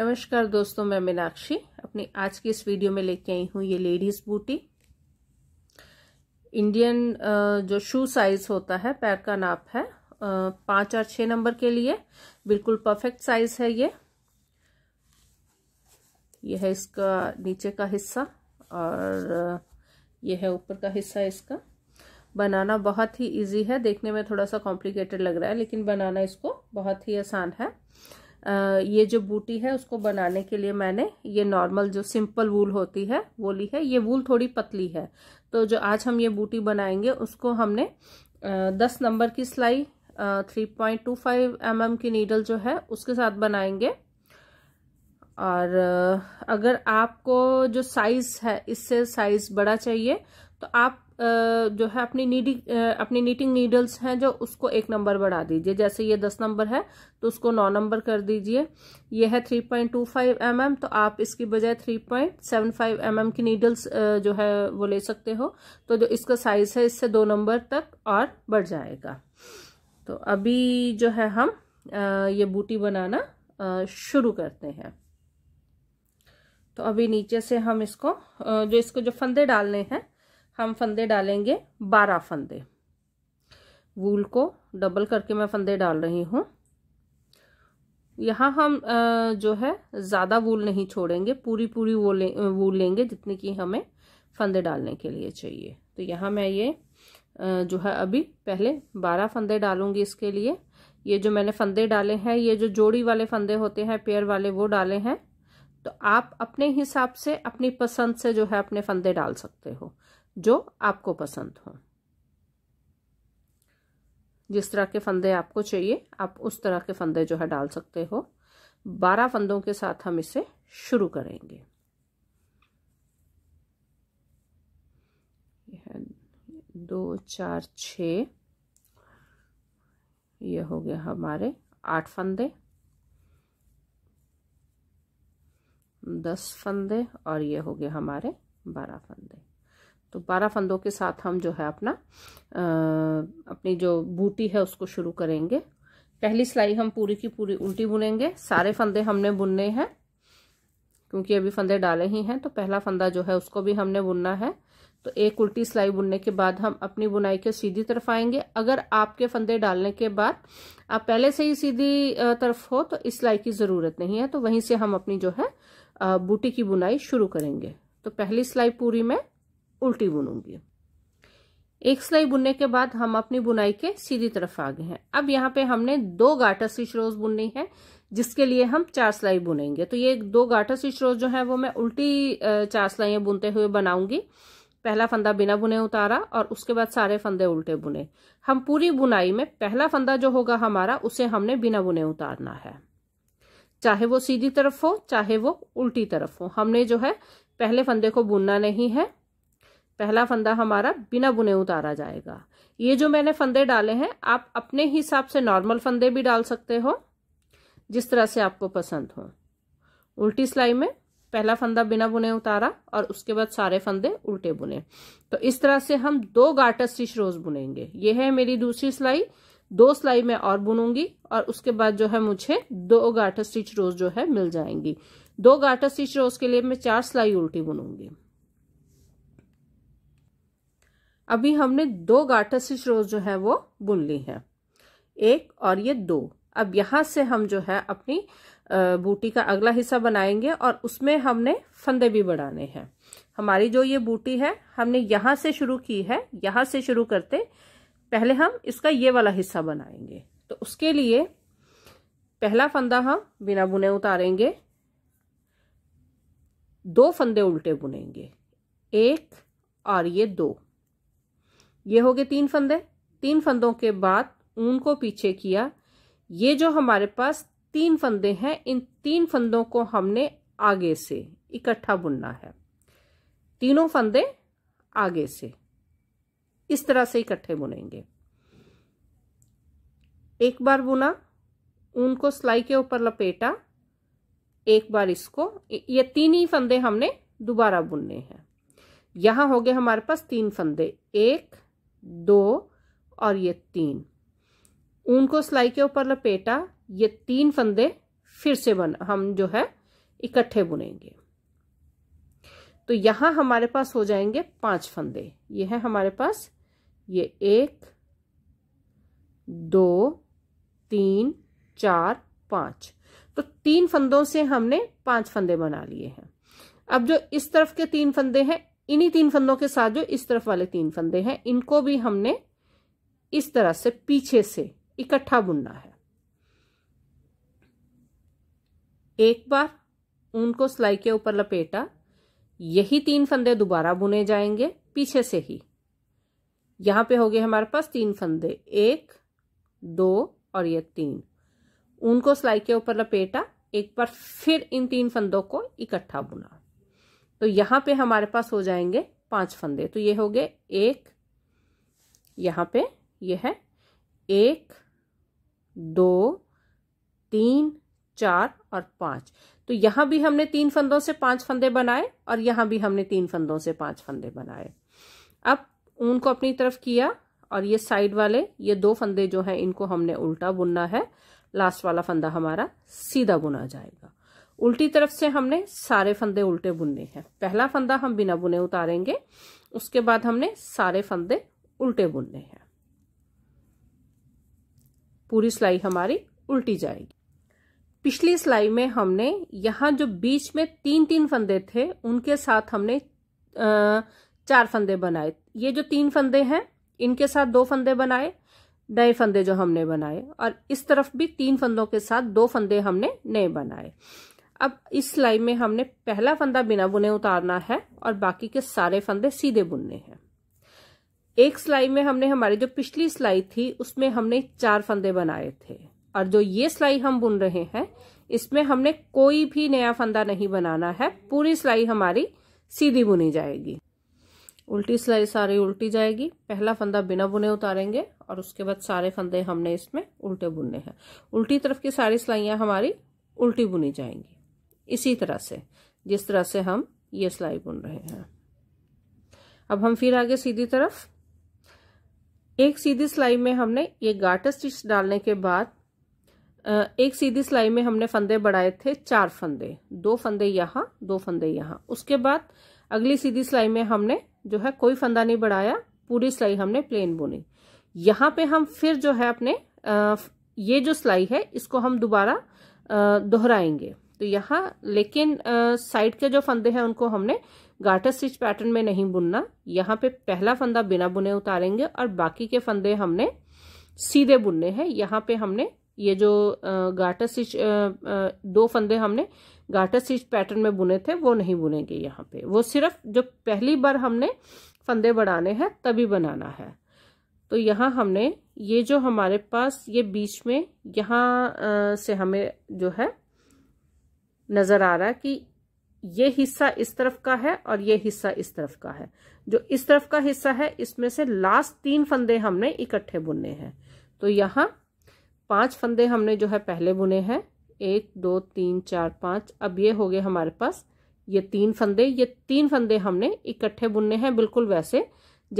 नमस्कार दोस्तों मैं मीनाक्षी अपनी आज की इस वीडियो में लेके आई हूँ ये लेडीज़ बूटी इंडियन जो शू साइज़ होता है पैर का नाप है पाँच और छः नंबर के लिए बिल्कुल परफेक्ट साइज़ है ये ये है इसका नीचे का हिस्सा और ये है ऊपर का हिस्सा इसका बनाना बहुत ही इजी है देखने में थोड़ा सा कॉम्प्लिकेटेड लग रहा है लेकिन बनाना इसको बहुत ही आसान है ये जो बूटी है उसको बनाने के लिए मैंने ये नॉर्मल जो सिंपल वूल होती है वो ली है ये वूल थोड़ी पतली है तो जो आज हम ये बूटी बनाएंगे उसको हमने दस नंबर की सिलाई three point two five m m की नीडल जो है उसके साथ बनाएंगे और अगर आपको जो साइज़ है इससे साइज़ बड़ा चाहिए तो आप जो है अपनी नीडी अपनी नीटिंग नीडल्स हैं जो उसको एक नंबर बढ़ा दीजिए जैसे ये दस नंबर है तो उसको नौ नंबर कर दीजिए ये है three point two five m m तो आप इसकी बजाय three point seven five m m की नीडल्स जो है वो ले सकते हो तो जो इसका साइज़ है इससे दो नंबर तक और बढ़ जाएगा तो अभी जो है हम ये बूटी बनाना शुरू करते हैं तो अभी नीचे से हम इसको जो इसको जो फंदे डालने हैं हम फंदे डालेंगे बारह फंदे वूल को डबल करके मैं फंदे डाल रही हूँ यहाँ हम जो है ज़्यादा वूल नहीं छोड़ेंगे पूरी पूरी वो ले वूल लेंगे जितने कि हमें फंदे डालने के लिए चाहिए तो यहाँ मैं ये जो है अभी पहले बारह फंदे डालूंगी इसके लिए ये जो मैंने फंदे डाले हैं ये जो जोड़ी वाले फंदे होते हैं पेयर वाले वो डाले हैं तो आप अपने हिसाब से अपनी पसंद से जो है अपने फंदे डाल सकते हो जो आपको पसंद हो जिस तरह के फंदे आपको चाहिए आप उस तरह के फंदे जो है डाल सकते हो बारह फंदों के साथ हम इसे शुरू करेंगे दो चार छ ये हो गया हमारे आठ फंदे दस फंदे और ये हो गए हमारे बारह फंदे तो बारह फंदों के साथ हम जो है अपना आ, अपनी जो बूटी है उसको शुरू करेंगे पहली सिलाई हम पूरी की पूरी उल्टी बुनेंगे सारे फंदे हमने बुनने हैं क्योंकि अभी फंदे डाले ही हैं तो पहला फंदा जो है उसको भी हमने बुनना है तो एक उल्टी सिलाई बुनने के बाद हम अपनी बुनाई के सीधी तरफ आएंगे अगर आपके फंदे डालने के बाद आप पहले से ही सीधी तरफ हो तो इस सिलाई की ज़रूरत नहीं है तो वहीं से हम अपनी जो है बूटी की बुनाई शुरू करेंगे तो पहली सिलाई पूरी में उल्टी बुनूंगी एक सिलाई बुनने के बाद हम अपनी बुनाई के सीधी तरफ आ गए हैं अब यहाँ पे हमने दो गाटर स्टिच रोज बुननी है जिसके लिए हम चार सिलाई बुनेंगे तो ये दो गाटर स्टिच रोज जो है वो मैं उल्टी चार सिलाइयाँ बुनते हुए बनाऊंगी पहला फंदा बिना बुने उतारा और उसके बाद सारे फंदे उल्टे बुने हम पूरी बुनाई में पहला फंदा जो होगा हमारा उसे हमने बिना बुने उतारना है चाहे वो सीधी तरफ हो चाहे वो उल्टी तरफ हो हमने जो है पहले फंदे को बुनना नहीं है पहला फंदा हमारा बिना बुने उतारा जाएगा ये जो मैंने फंदे डाले हैं आप अपने हिसाब से नॉर्मल फंदे भी डाल सकते हो जिस तरह से आपको पसंद हो उल्टी सिलाई में पहला फंदा बिना बुने उतारा और उसके बाद सारे फंदे उल्टे बुने तो इस तरह से हम दो गार्टर स्टिच रोज बुनेंगे ये है मेरी दूसरी सिलाई दो सिलाई मैं और बुनूंगी और उसके बाद जो है मुझे दो गार्टर स्टिच रोज जो है मिल जाएंगी दो गार्टर स्टिच रोज के लिए मैं चार सिलाई उल्टी बुनूंगी अभी हमने दो गाठा स्टिच रोज जो है वो बुन ली है एक और ये दो अब यहाँ से हम जो है अपनी बूटी का अगला हिस्सा बनाएंगे और उसमें हमने फंदे भी बढ़ाने हैं हमारी जो ये बूटी है हमने यहां से शुरू की है यहां से शुरू करते पहले हम इसका ये वाला हिस्सा बनाएंगे तो उसके लिए पहला फंदा हम बिना बुने उतारेंगे दो फंदे उल्टे बुनेंगे एक और ये दो ये हो गए तीन फंदे तीन फंदों के बाद ऊन को पीछे किया ये जो हमारे पास तीन फंदे हैं इन तीन फंदों को हमने आगे से इकट्ठा बुनना है तीनों फंदे आगे से इस तरह से इकट्ठे बुनेंगे एक बार बुना ऊन को सिलाई के ऊपर लपेटा एक बार इसको ये तीन ही फंदे हमने दोबारा बुनने हैं यहां हो गए हमारे पास तीन फंदे एक दो और ये तीन ऊन को सिलाई के ऊपर लपेटा ये तीन फंदे फिर से बन हम जो है इकट्ठे बुनेंगे तो यहां हमारे पास हो जाएंगे पांच फंदे ये है हमारे पास ये एक दो तीन चार पांच तो तीन फंदों से हमने पांच फंदे बना लिए हैं अब जो इस तरफ के तीन फंदे हैं इन्हीं तीन फंदों के साथ जो इस तरफ वाले तीन फंदे हैं इनको भी हमने इस तरह से पीछे से इकट्ठा बुनना है एक बार ऊन को सिलाई के ऊपर लपेटा यही तीन फंदे दोबारा बुने जाएंगे पीछे से ही यहां पे हो गए हमारे पास तीन फंदे एक दो और ये तीन ऊन को सिलाई के ऊपर लपेटा एक बार फिर इन तीन फंदों को इकट्ठा बुना तो यहाँ पे हमारे पास हो जाएंगे पांच फंदे तो ये हो गए एक यहाँ पे ये है एक दो तीन चार और पांच तो यहाँ भी हमने तीन फंदों से पांच फंदे बनाए और यहाँ भी हमने तीन फंदों से पांच फंदे बनाए अब ऊन को अपनी तरफ किया और ये साइड वाले ये दो फंदे जो हैं इनको हमने उल्टा बुनना है लास्ट वाला फंदा हमारा सीधा बुना जाएगा उल्टी तरफ से हमने सारे फंदे उल्टे बुनने हैं पहला फंदा हम बिना बुने उतारेंगे उसके बाद हमने सारे फंदे उल्टे बुनने हैं पूरी सिलाई हमारी उल्टी जाएगी पिछली सिलाई में हमने यहाँ जो बीच में तीन तीन फंदे थे उनके साथ हमने चार फंदे बनाए ये जो तीन फंदे हैं इनके साथ दो फंदे बनाए नए फंदे जो हमने बनाए और इस तरफ भी तीन फंदों के साथ दो फंदे हमने नए बनाए अब इस सिलाई में हमने पहला फंदा बिना बुने उतारना है और बाकी के सारे फंदे सीधे बुनने हैं एक सिलाई में हमने हमारी जो पिछली सिलाई थी उसमें हमने चार फंदे बनाए थे और जो ये सिलाई हम बुन रहे हैं इसमें हमने कोई भी नया फंदा नहीं बनाना है पूरी सिलाई हमारी सीधी बुनी जाएगी उल्टी सिलाई सारी उल्टी जाएगी पहला फंदा बिना बुने उतारेंगे और उसके बाद सारे फंदे हमने इसमें उल्टे बुनने हैं उल्टी तरफ की सारी सिलाइयाँ हमारी उल्टी बुनी जाएंगी इसी तरह से जिस तरह से हम ये सिलाई बुन रहे हैं अब हम फिर आगे सीधी तरफ एक सीधी सिलाई में हमने ये गाटर स्टिच डालने के बाद एक सीधी सिलाई में हमने फंदे बढ़ाए थे चार फंदे दो फंदे यहाँ दो फंदे यहाँ उसके बाद अगली सीधी सिलाई में हमने जो है कोई फंदा नहीं बढ़ाया पूरी सिलाई हमने प्लेन बुनी यहाँ पे हम फिर जो है अपने ये जो सिलाई है इसको हम दोबारा दोहराएंगे तो यहाँ लेकिन साइड के जो फंदे हैं उनको हमने गाटर स्टिच पैटर्न में नहीं बुनना यहाँ पे पहला फंदा बिना बुने उतारेंगे और बाकी के फंदे हमने सीधे बुनने हैं यहाँ पे हमने ये जो गाटर स्टिच दो फंदे हमने गाटर स्टिच पैटर्न में बुने थे वो नहीं बुनेंगे यहाँ पे वो सिर्फ जो पहली बार हमने फंदे बढ़ाने हैं तभी बनाना है तो यहाँ हमने ये जो हमारे पास ये बीच में यहाँ से हमें जो है नज़र आ रहा है कि ये हिस्सा इस तरफ का है और ये हिस्सा इस तरफ का है जो इस तरफ का हिस्सा है इसमें से लास्ट तीन फंदे हमने इकट्ठे बुने हैं तो यहाँ पांच फंदे हमने जो है पहले बुने हैं एक दो तीन चार पांच अब ये हो गए हमारे पास ये तीन फंदे ये तीन फंदे हमने इकट्ठे बुने हैं बिल्कुल वैसे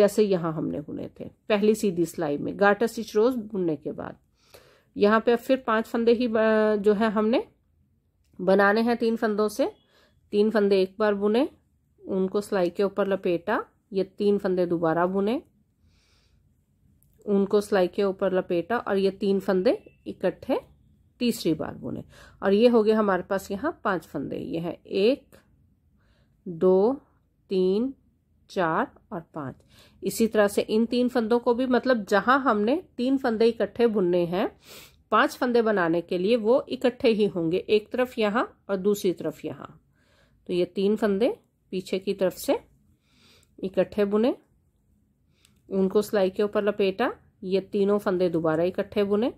जैसे यहाँ हमने बुने थे पहली सीधी सिलाई में गाटा स्टिच रोज बुनने के बाद यहाँ पे अब फिर पांच फंदे ही जो है हमने बनाने हैं तीन फंदों से तीन फंदे एक बार बुने उनको सिलाई के ऊपर लपेटा ये तीन फंदे दोबारा बुने उनको सिलाई के ऊपर लपेटा और ये तीन फंदे इकट्ठे तीसरी बार बुने और ये हो गए हमारे पास यहाँ पांच फंदे ये हैं एक दो तीन चार और पांच इसी तरह से इन तीन फंदों को भी मतलब जहाँ हमने तीन फंदे इकट्ठे बुनने हैं पांच फंदे बनाने के लिए वो इकट्ठे ही होंगे एक तरफ यहाँ और दूसरी तरफ यहाँ तो ये तीन फंदे पीछे की तरफ से इकट्ठे बुने उनको सिलाई के ऊपर लपेटा ये तीनों फंदे दोबारा इकट्ठे बुने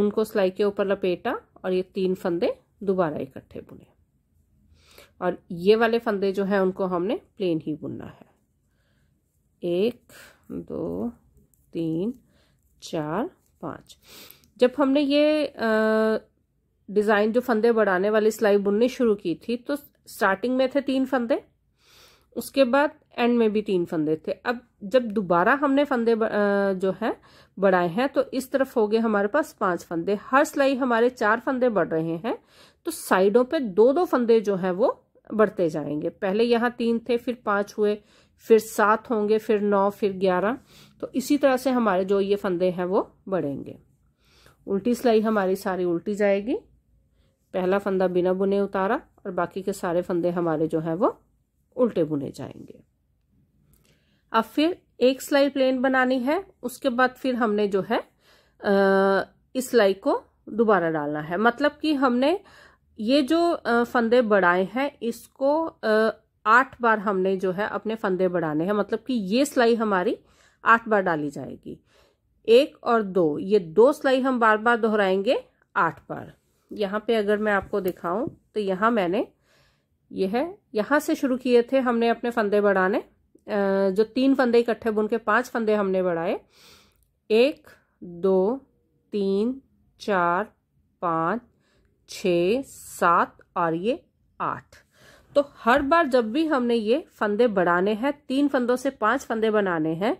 उनको सिलाई के ऊपर लपेटा और ये तीन फंदे दोबारा इकट्ठे बुने और ये वाले फंदे जो हैं उनको हमने प्लेन ही बुनना है एक दो तीन चार पाँच जब हमने ये डिज़ाइन जो फंदे बढ़ाने वाली सिलाई बुननी शुरू की थी तो स्टार्टिंग में थे तीन फंदे उसके बाद एंड में भी तीन फंदे थे अब जब दोबारा हमने फंदे जो है बढ़ाए हैं तो इस तरफ हो गए हमारे पास पांच फंदे हर सिलाई हमारे चार फंदे बढ़ रहे हैं तो साइडों पे दो दो फंदे जो हैं वो बढ़ते जाएंगे पहले यहाँ तीन थे फिर पांच हुए फिर सात होंगे फिर नौ फिर ग्यारह तो इसी तरह से हमारे जो ये फंदे हैं वो बढ़ेंगे उल्टी सिलाई हमारी सारी उल्टी जाएगी पहला फंदा बिना बुने उतारा और बाकी के सारे फंदे हमारे जो हैं वो उल्टे बुने जाएंगे अब फिर एक सिलाई प्लेन बनानी है उसके बाद फिर हमने जो है इस सिलाई को दोबारा डालना है मतलब कि हमने ये जो फंदे बढ़ाए हैं इसको आठ बार हमने जो है अपने फंदे बढ़ाने हैं मतलब कि ये सिलाई हमारी आठ बार डाली जाएगी एक और दो ये दो सिलाई हम बार बार दोहराएंगे आठ बार यहाँ पे अगर मैं आपको दिखाऊं तो यहाँ मैंने ये है यहाँ से शुरू किए थे हमने अपने फंदे बढ़ाने जो तीन फंदे इकट्ठे बुन के पांच फंदे हमने बढ़ाए एक दो तीन चार पाँच छ सात और ये आठ तो हर बार जब भी हमने ये फंदे बढ़ाने हैं तीन फंदों से पांच फंदे बनाने हैं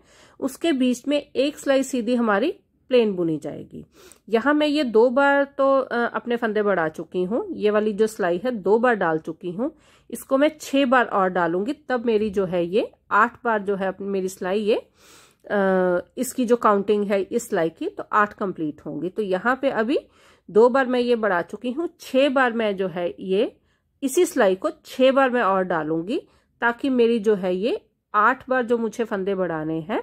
उसके बीच में एक सिलाई सीधी हमारी प्लेन बुनी जाएगी यहां मैं ये दो बार तो अपने फंदे बढ़ा चुकी हूँ ये वाली जो सिलाई है दो बार डाल चुकी हूँ इसको मैं छः बार और डालूंगी तब मेरी जो है ये आठ बार जो है मेरी सिलाई ये इसकी जो काउंटिंग है इस सिलाई की तो आठ कंप्लीट होंगी तो यहाँ पे अभी दो बार मैं ये बढ़ा चुकी हूँ छः बार मैं जो है ये इसी सिलाई को छह बार मैं और डालूंगी ताकि मेरी जो है ये आठ बार जो मुझे फंदे बढ़ाने हैं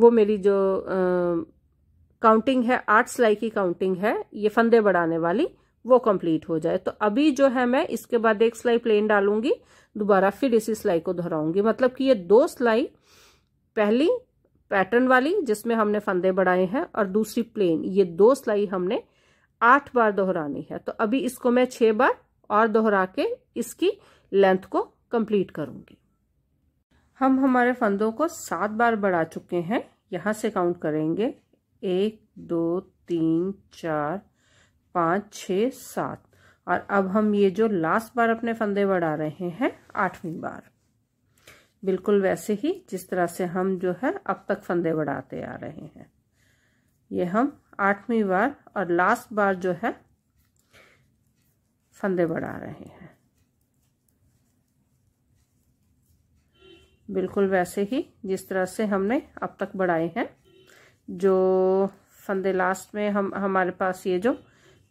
वो मेरी जो काउंटिंग है आठ सिलाई की काउंटिंग है ये फंदे बढ़ाने वाली वो कंप्लीट हो जाए तो अभी जो है मैं इसके बाद एक सिलाई प्लेन डालूंगी दोबारा फिर इसी सिलाई को दोहराऊंगी मतलब कि ये दो सिलाई पहली पैटर्न वाली जिसमें हमने फंदे बढ़ाए हैं और दूसरी प्लेन ये दो सिलाई हमने आठ बार दोहरानी है तो अभी इसको मैं छह बार और दोहरा के इसकी लेंथ को कंप्लीट करूंगी हम हमारे फंदों को सात बार बढ़ा चुके हैं यहां से काउंट करेंगे एक दो तीन चार पाँच छ सात और अब हम ये जो लास्ट बार अपने फंदे बढ़ा रहे हैं आठवीं बार बिल्कुल वैसे ही जिस तरह से हम जो है अब तक फंदे बढ़ाते आ रहे हैं ये हम आठवीं बार और लास्ट बार जो है फंदे बढ़ा रहे हैं बिल्कुल वैसे ही जिस तरह से हमने अब तक बढ़ाए हैं जो फंदे लास्ट में हम हमारे पास ये जो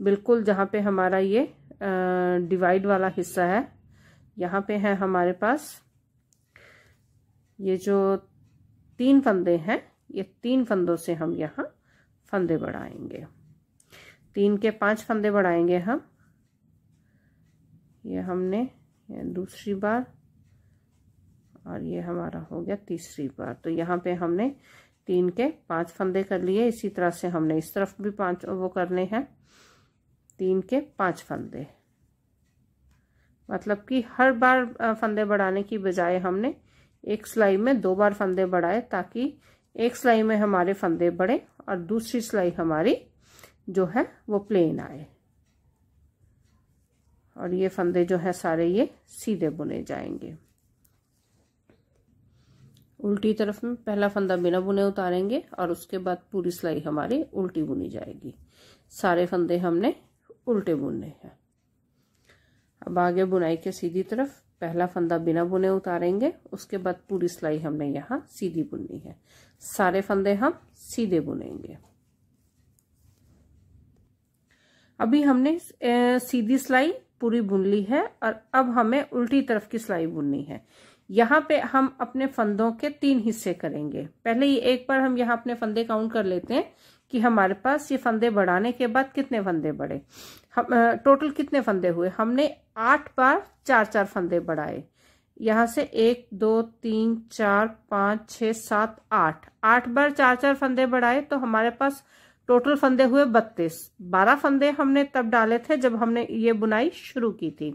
बिल्कुल जहाँ पे हमारा ये डिवाइड वाला हिस्सा है यहाँ पे है हमारे पास ये जो तीन फंदे हैं ये तीन फंदों से हम यहाँ फंदे बढ़ाएंगे तीन के पांच फंदे बढ़ाएंगे हम ये हमने दूसरी बार और ये हमारा हो गया तीसरी बार तो यहाँ पे हमने तीन के पांच फंदे कर लिए इसी तरह से हमने इस तरफ भी पांच वो करने हैं तीन के पांच फंदे मतलब कि हर बार फंदे बढ़ाने की बजाय हमने एक सिलाई में दो बार फंदे बढ़ाए ताकि एक सिलाई में हमारे फंदे बढ़े और दूसरी सिलाई हमारी जो है वो प्लेन आए और ये फंदे जो है सारे ये सीधे बुने जाएंगे उल्टी तरफ में पहला फंदा बिना बुने उतारेंगे और उसके बाद पूरी सिलाई हमारी उल्टी बुनी जाएगी सारे फंदे हमने उल्टे बुनने हैं अब आगे बुनाई के सीधी तरफ पहला फंदा बिना बुने उतारेंगे उसके बाद पूरी सिलाई हमने यहाँ सीधी बुननी है सारे फंदे हम सीधे बुनेंगे अभी हमने सीधी सिलाई पूरी बुन ली है और अब हमें उल्टी तरफ की सिलाई बुननी है यहाँ पे हम अपने फंदों के तीन हिस्से करेंगे पहले ये एक बार हम यहाँ अपने फंदे काउंट कर लेते हैं कि हमारे पास ये फंदे बढ़ाने के बाद कितने फंदे बढ़े हम टोटल कितने फंदे हुए हमने आठ बार चार चार फंदे बढ़ाए यहाँ से एक दो तीन चार पाँच छ सात आठ आठ बार चार चार फंदे बढ़ाए तो हमारे पास टोटल फंदे हुए बत्तीस बारह फंदे हमने तब डाले थे जब हमने ये बुनाई शुरू की थी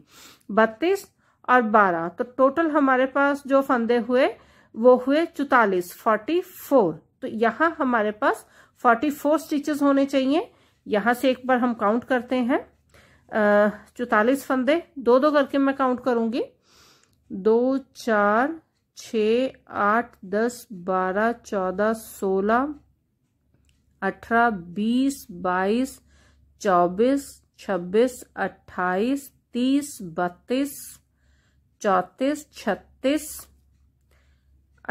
बत्तीस और बारह तो टोटल हमारे पास जो फंदे हुए वो हुए चौतालीस फोर्टी फोर तो यहाँ हमारे पास फोर्टी फोर स्टिचेस होने चाहिए यहाँ से एक बार हम काउंट करते हैं चौतालीस फंदे दो दो करके मैं काउंट करूंगी दो चार छ आठ दस बारह चौदह सोलह अठारह बीस बाईस चौबीस छब्बीस अट्ठाईस तीस बत्तीस चौंतीस छत्तीस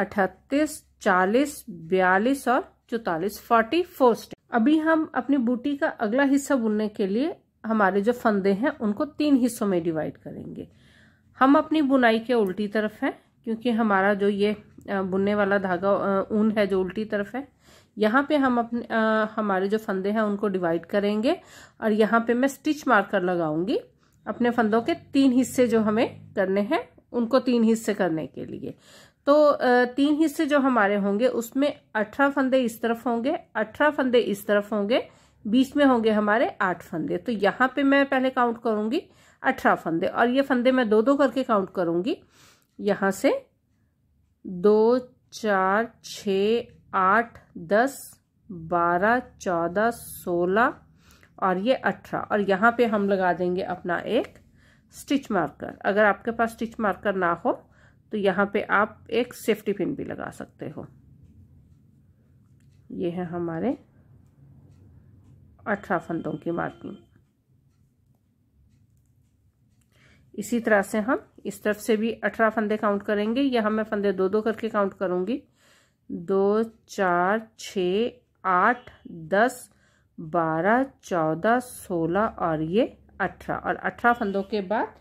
अठतीस चालीस बयालीस और चौतालीस फोर्टी फोर स्टेप अभी हम अपनी बूटी का अगला हिस्सा बुनने के लिए हमारे जो फंदे हैं उनको तीन हिस्सों में डिवाइड करेंगे हम अपनी बुनाई के उल्टी तरफ हैं क्योंकि हमारा जो ये बुनने वाला धागा ऊन है जो उल्टी तरफ है यहाँ पे हम अपने आ, हमारे जो फंदे हैं उनको डिवाइड करेंगे और यहाँ पे मैं स्टिच मार्कर लगाऊंगी अपने फंदों के तीन हिस्से जो हमें करने हैं उनको तीन हिस्से करने के लिए तो तीन हिस्से जो हमारे होंगे उसमें अठारह फंदे इस तरफ होंगे अठारह फंदे इस तरफ होंगे बीच में होंगे हमारे आठ फंदे तो यहाँ पे मैं पहले काउंट करूंगी अठारह फंदे और ये फंदे मैं दो दो करके काउंट करूंगी यहां से दो चार छ आठ दस बारह चौदह सोलह और ये अठारह और यहाँ पे हम लगा देंगे अपना एक स्टिच मार्कर अगर आपके पास स्टिच मार्कर ना हो तो यहाँ पे आप एक सेफ्टी पिन भी लगा सकते हो ये है हमारे अठारह फंदों की मार्किंग इसी तरह से हम इस तरफ से भी अठारह फंदे काउंट करेंगे या मैं फंदे दो दो करके काउंट करूँगी दो चार छ आठ दस बारह चौदह सोलह और ये अठारह और अठारह फंदों के बाद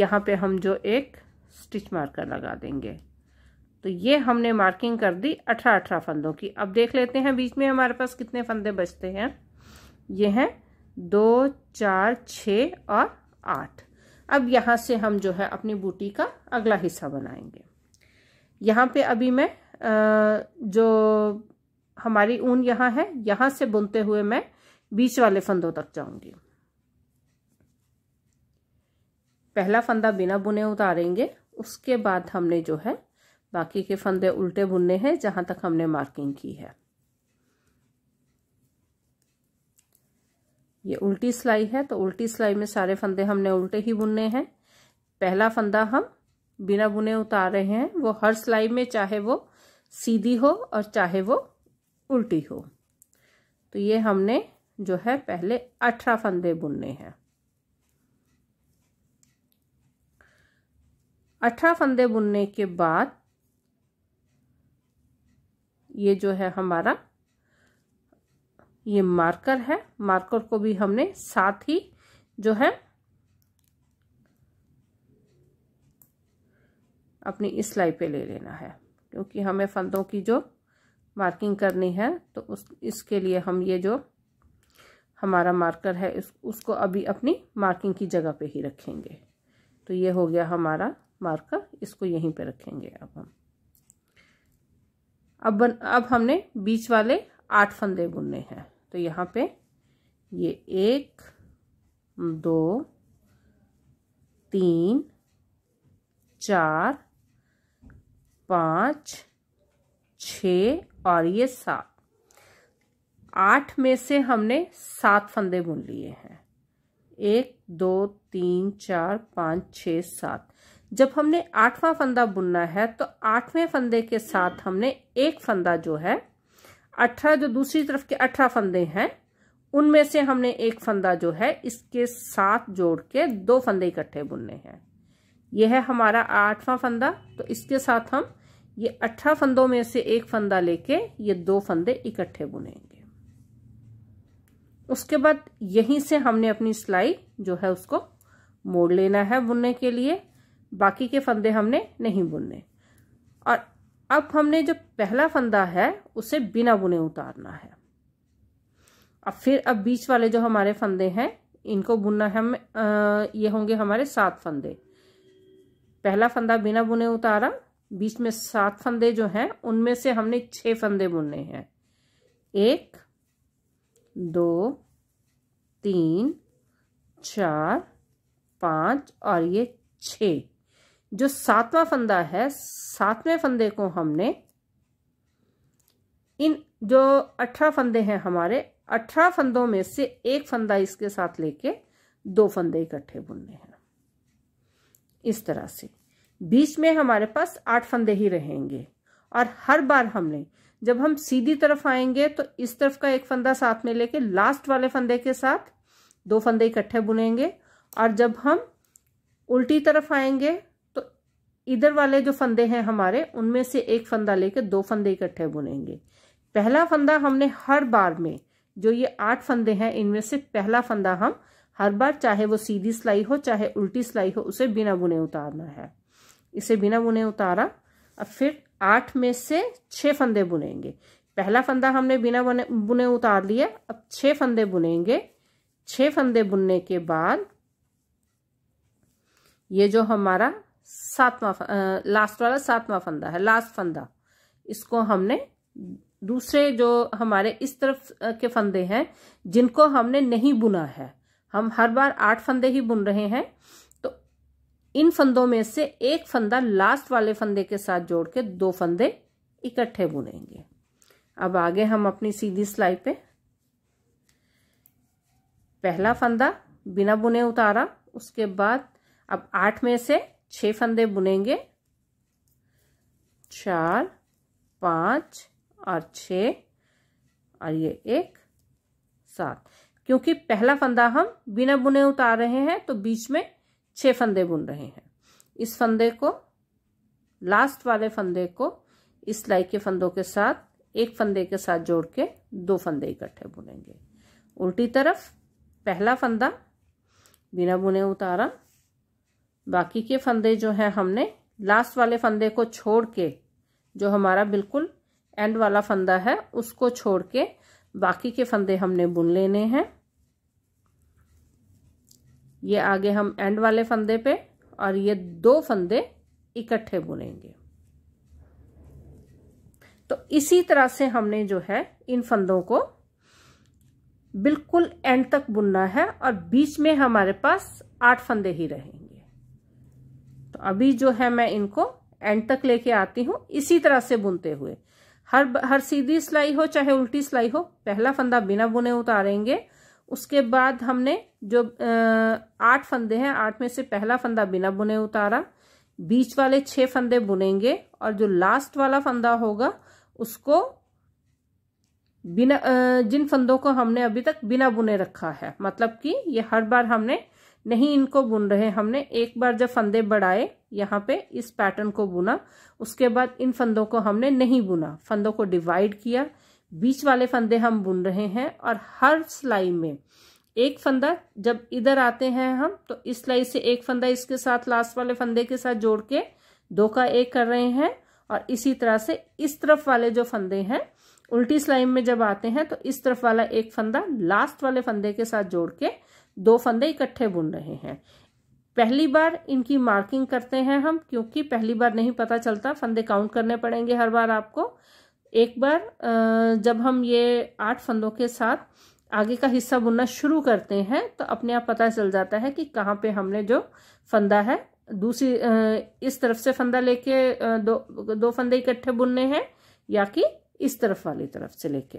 यहाँ पे हम जो एक स्टिच मार्कर लगा देंगे तो ये हमने मार्किंग कर दी अठारह अठारह फंदों की अब देख लेते हैं बीच में हमारे पास कितने फंदे बचते हैं ये हैं दो चार छ और आठ अब यहाँ से हम जो है अपनी बूटी का अगला हिस्सा बनाएंगे यहाँ पे अभी मैं जो हमारी ऊन यहाँ है यहाँ से बुनते हुए मैं बीच वाले फंदों तक जाऊंगी पहला फंदा बिना बुने उतारेंगे उसके बाद हमने जो है बाकी के फंदे उल्टे बुनने हैं जहां तक हमने मार्किंग की है ये उल्टी सिलाई है तो उल्टी सिलाई में सारे फंदे हमने उल्टे ही बुनने हैं पहला फंदा हम बिना बुने उतार रहे हैं वो हर सिलाई में चाहे वो सीधी हो और चाहे वो उल्टी हो तो ये हमने जो है पहले अठारह फंदे बुनने हैं अठारह फंदे बुनने के बाद ये जो है हमारा ये मार्कर है मार्कर को भी हमने साथ ही जो है अपनी इस सिलाई पे ले लेना है क्योंकि हमें फंदों की जो मार्किंग करनी है तो उस इसके लिए हम ये जो हमारा मार्कर है इस उसको अभी अपनी मार्किंग की जगह पे ही रखेंगे तो ये हो गया हमारा मार्कर इसको यहीं पे रखेंगे अब हम अब बन अब हमने बीच वाले आठ फंदे बुनने हैं तो यहाँ पे ये एक दो तीन चार पाँच छ और ये सात आठ में से हमने सात फंदे बुन लिए हैं एक दो तीन चार पाँच छ सात जब हमने आठवां फंदा बुनना है तो आठवें फंदे के साथ हमने एक फंदा जो है अठारह जो दूसरी तरफ के अठारह फंदे हैं उनमें से हमने एक फंदा जो है इसके साथ जोड़ के दो फंदे इकट्ठे बुनने हैं यह है हमारा आठवां फंदा तो इसके साथ हम ये अठारह फंदों में से एक फंदा लेके ये दो फंदे इकट्ठे बुनेंगे उसके बाद यहीं से हमने अपनी सिलाई जो है उसको मोड़ लेना है बुनने के लिए बाकी के फंदे हमने नहीं बुनने और अब हमने जो पहला फंदा है उसे बिना बुने उतारना है अब फिर अब बीच वाले जो हमारे फंदे हैं इनको बुनना है हम ये होंगे हमारे सात फंदे पहला फंदा बिना बुने उतारा बीच में सात फंदे जो हैं उनमें से हमने छह फंदे बुने हैं एक दो तीन चार पाँच और ये छ जो सातवां फंदा है सातवें फंदे को हमने इन जो अठारह फंदे हैं हमारे अठारह फंदों में से एक फंदा इसके साथ लेके दो फंदे इकट्ठे बुनने हैं इस तरह से बीच में हमारे पास आठ फंदे ही रहेंगे और हर बार हमने जब हम सीधी तरफ आएंगे तो इस तरफ का एक फंदा साथ में लेके लास्ट वाले फंदे के साथ दो फंदे इकट्ठे बुनेंगे और जब हम उल्टी तरफ आएंगे तो इधर वाले जो फंदे हैं हमारे उनमें से एक फंदा लेके दो फंदे इकट्ठे बुनेंगे पहला फंदा हमने हर बार में जो ये आठ फंदे हैं इनमें से पहला फंदा हम हर बार चाहे वो सीधी सिलाई हो चाहे उल्टी सिलाई हो उसे बिना बुने उतारना है इसे बिना बुने उतारा अब फिर आठ में से छः फंदे बुनेंगे पहला फंदा हमने बिना बुने बुने उतार लिया अब छः फंदे बुनेंगे छः फंदे बुनने के बाद ये जो हमारा सातवां लास्ट वाला सातवां फंदा है लास्ट फंदा इसको हमने दूसरे जो हमारे इस तरफ के फंदे हैं जिनको हमने नहीं बुना है हम हर बार आठ फंदे ही बुन रहे हैं तो इन फंदों में से एक फंदा लास्ट वाले फंदे के साथ जोड़ के दो फंदे इकट्ठे बुनेंगे अब आगे हम अपनी सीधी सिलाई पे पहला फंदा बिना बुने उतारा उसके बाद अब आठ में से छह फंदे बुनेंगे चार पांच और छ और ये एक सात क्योंकि पहला फंदा हम बिना बुने उतार रहे हैं तो बीच में छः फंदे बुन रहे हैं इस फंदे को लास्ट वाले फंदे को इस लाई के फंदों के साथ एक फंदे के साथ जोड़ के दो फंदे इकट्ठे बुनेंगे उल्टी तरफ पहला फंदा बिना बुने उतारा बाकी के फंदे जो हैं हमने लास्ट वाले फंदे को छोड़ के जो हमारा बिल्कुल एंड वाला फंदा है उसको छोड़ के बाकी के फंदे हमने बुन लेने हैं ये आगे हम एंड वाले फंदे पे और ये दो फंदे इकट्ठे बुनेंगे तो इसी तरह से हमने जो है इन फंदों को बिल्कुल एंड तक बुनना है और बीच में हमारे पास आठ फंदे ही रहेंगे तो अभी जो है मैं इनको एंड तक लेके आती हूं इसी तरह से बुनते हुए हर हर सीधी सिलाई हो चाहे उल्टी सिलाई हो पहला फंदा बिना बुने उतारेंगे उसके बाद हमने जो आठ फंदे हैं आठ में से पहला फंदा बिना बुने उतारा बीच वाले छह फंदे बुनेंगे और जो लास्ट वाला फंदा होगा उसको बिना जिन फंदों को हमने अभी तक बिना बुने रखा है मतलब कि ये हर बार हमने नहीं इनको बुन रहे हमने एक बार जब फंदे बढ़ाए यहाँ पे इस पैटर्न को बुना उसके बाद इन फंदों को हमने नहीं बुना फंदों को डिवाइड किया बीच वाले फंदे हम बुन रहे हैं और हर सिलाई में एक फंदा जब इधर आते हैं हम तो इस सिलाई से एक फंदा इसके साथ लास्ट वाले फंदे के साथ जोड़ के दो का एक कर रहे हैं और इसी तरह से इस तरफ वाले जो फंदे हैं उल्टी सिलाई में जब आते हैं तो इस तरफ वाला एक फंदा लास्ट वाले फंदे के साथ जोड़ के दो फंदे इकट्ठे बुन रहे हैं पहली बार इनकी मार्किंग करते हैं हम क्योंकि पहली बार नहीं पता चलता फंदे काउंट करने पड़ेंगे हर बार आपको एक बार जब हम ये आठ फंदों के साथ आगे का हिस्सा बुनना शुरू करते हैं तो अपने आप पता चल जाता है कि कहाँ पे हमने जो फंदा है दूसरी इस तरफ से फंदा लेके दो दो फंदे इकट्ठे बुनने हैं या कि इस तरफ वाली तरफ से लेके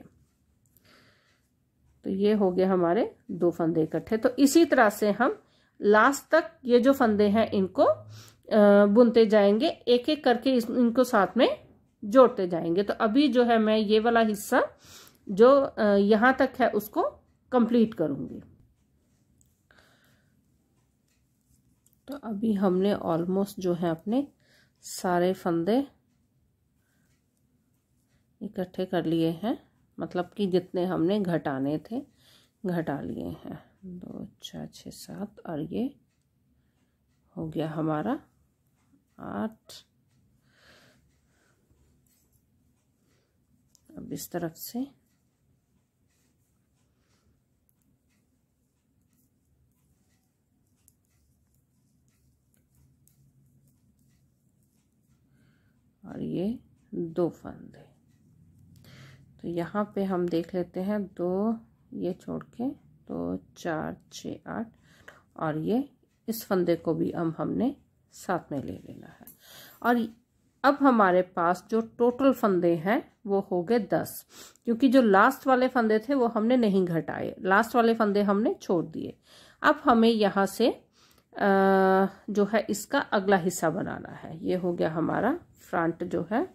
तो ये हो गए हमारे दो फंदे इकट्ठे तो इसी तरह से हम लास्ट तक ये जो फंदे हैं इनको बुनते जाएंगे एक एक करके इनको साथ में जोड़ते जाएंगे तो अभी जो है मैं ये वाला हिस्सा जो यहाँ तक है उसको कंप्लीट करूँगी तो अभी हमने ऑलमोस्ट जो है अपने सारे फंदे इकट्ठे कर लिए हैं मतलब कि जितने हमने घटाने थे घटा लिए हैं दो चार छः सात और ये हो गया हमारा आठ अब इस तरफ से और ये दो फंदे तो यहाँ पे हम देख लेते हैं दो ये छोड़ के दो चार छ आठ और ये इस फंदे को भी हम हमने साथ में ले लेना है और अब हमारे पास जो टोटल फंदे हैं वो हो गए दस क्योंकि जो लास्ट वाले फंदे थे वो हमने नहीं घटाए लास्ट वाले फंदे हमने छोड़ दिए अब हमें यहाँ से जो है इसका अगला हिस्सा बनाना है ये हो गया हमारा फ्रंट जो है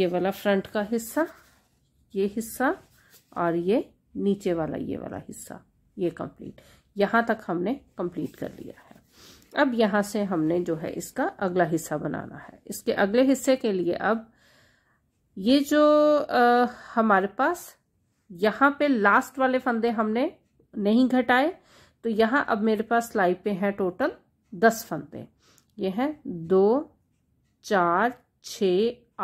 ये वाला फ्रंट का हिस्सा ये हिस्सा और ये नीचे वाला ये वाला हिस्सा ये कंप्लीट यहाँ तक हमने कंप्लीट कर लिया है अब यहाँ से हमने जो है इसका अगला हिस्सा बनाना है इसके अगले हिस्से के लिए अब ये जो आ, हमारे पास यहाँ पे लास्ट वाले फंदे हमने नहीं घटाए तो यहाँ अब मेरे पास स्लाइड पे हैं टोटल दस फंदे ये हैं दो चार छ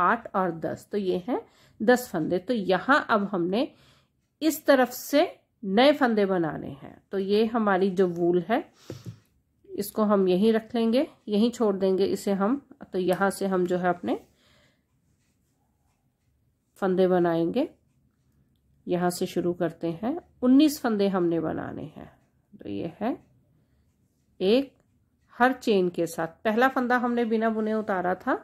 आठ और दस तो ये हैं दस फंदे तो यहाँ अब हमने इस तरफ से नए फंदे बनाने हैं तो ये हमारी जो वूल है इसको हम यहीं रख लेंगे यहीं छोड़ देंगे इसे हम तो यहाँ से हम जो है अपने फंदे बनाएंगे यहाँ से शुरू करते हैं उन्नीस फंदे हमने बनाने हैं तो ये है एक हर चेन के साथ पहला फंदा हमने बिना बुने उतारा था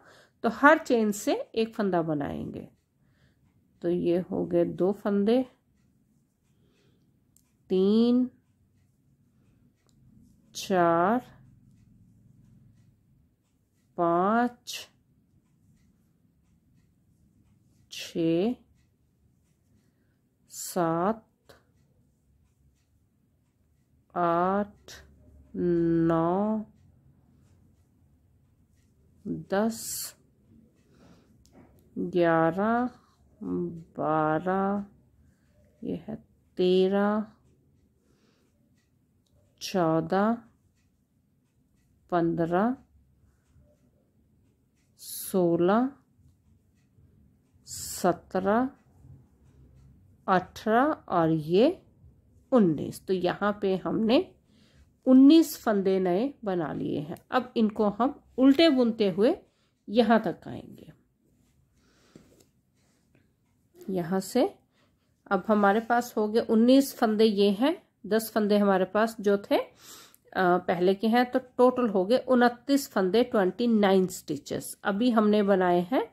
तो हर चेन से एक फंदा बनाएंगे तो ये हो गए दो फंदे तीन चार पाँच सात आठ नौ दस ग्यारह बारह यह है तेरह चौदह पंद्रह सोलह सत्रह अठारह और ये उन्नीस तो यहाँ पे हमने उन्नीस फंदे नए बना लिए हैं अब इनको हम उल्टे बुनते हुए यहाँ तक आएंगे यहाँ से अब हमारे पास हो गए उन्नीस फंदे ये हैं दस फंदे हमारे पास जो थे आ, पहले के हैं तो टोटल हो गए उनतीस फंदे ट्वेंटी नाइन स्टिचेस अभी हमने बनाए हैं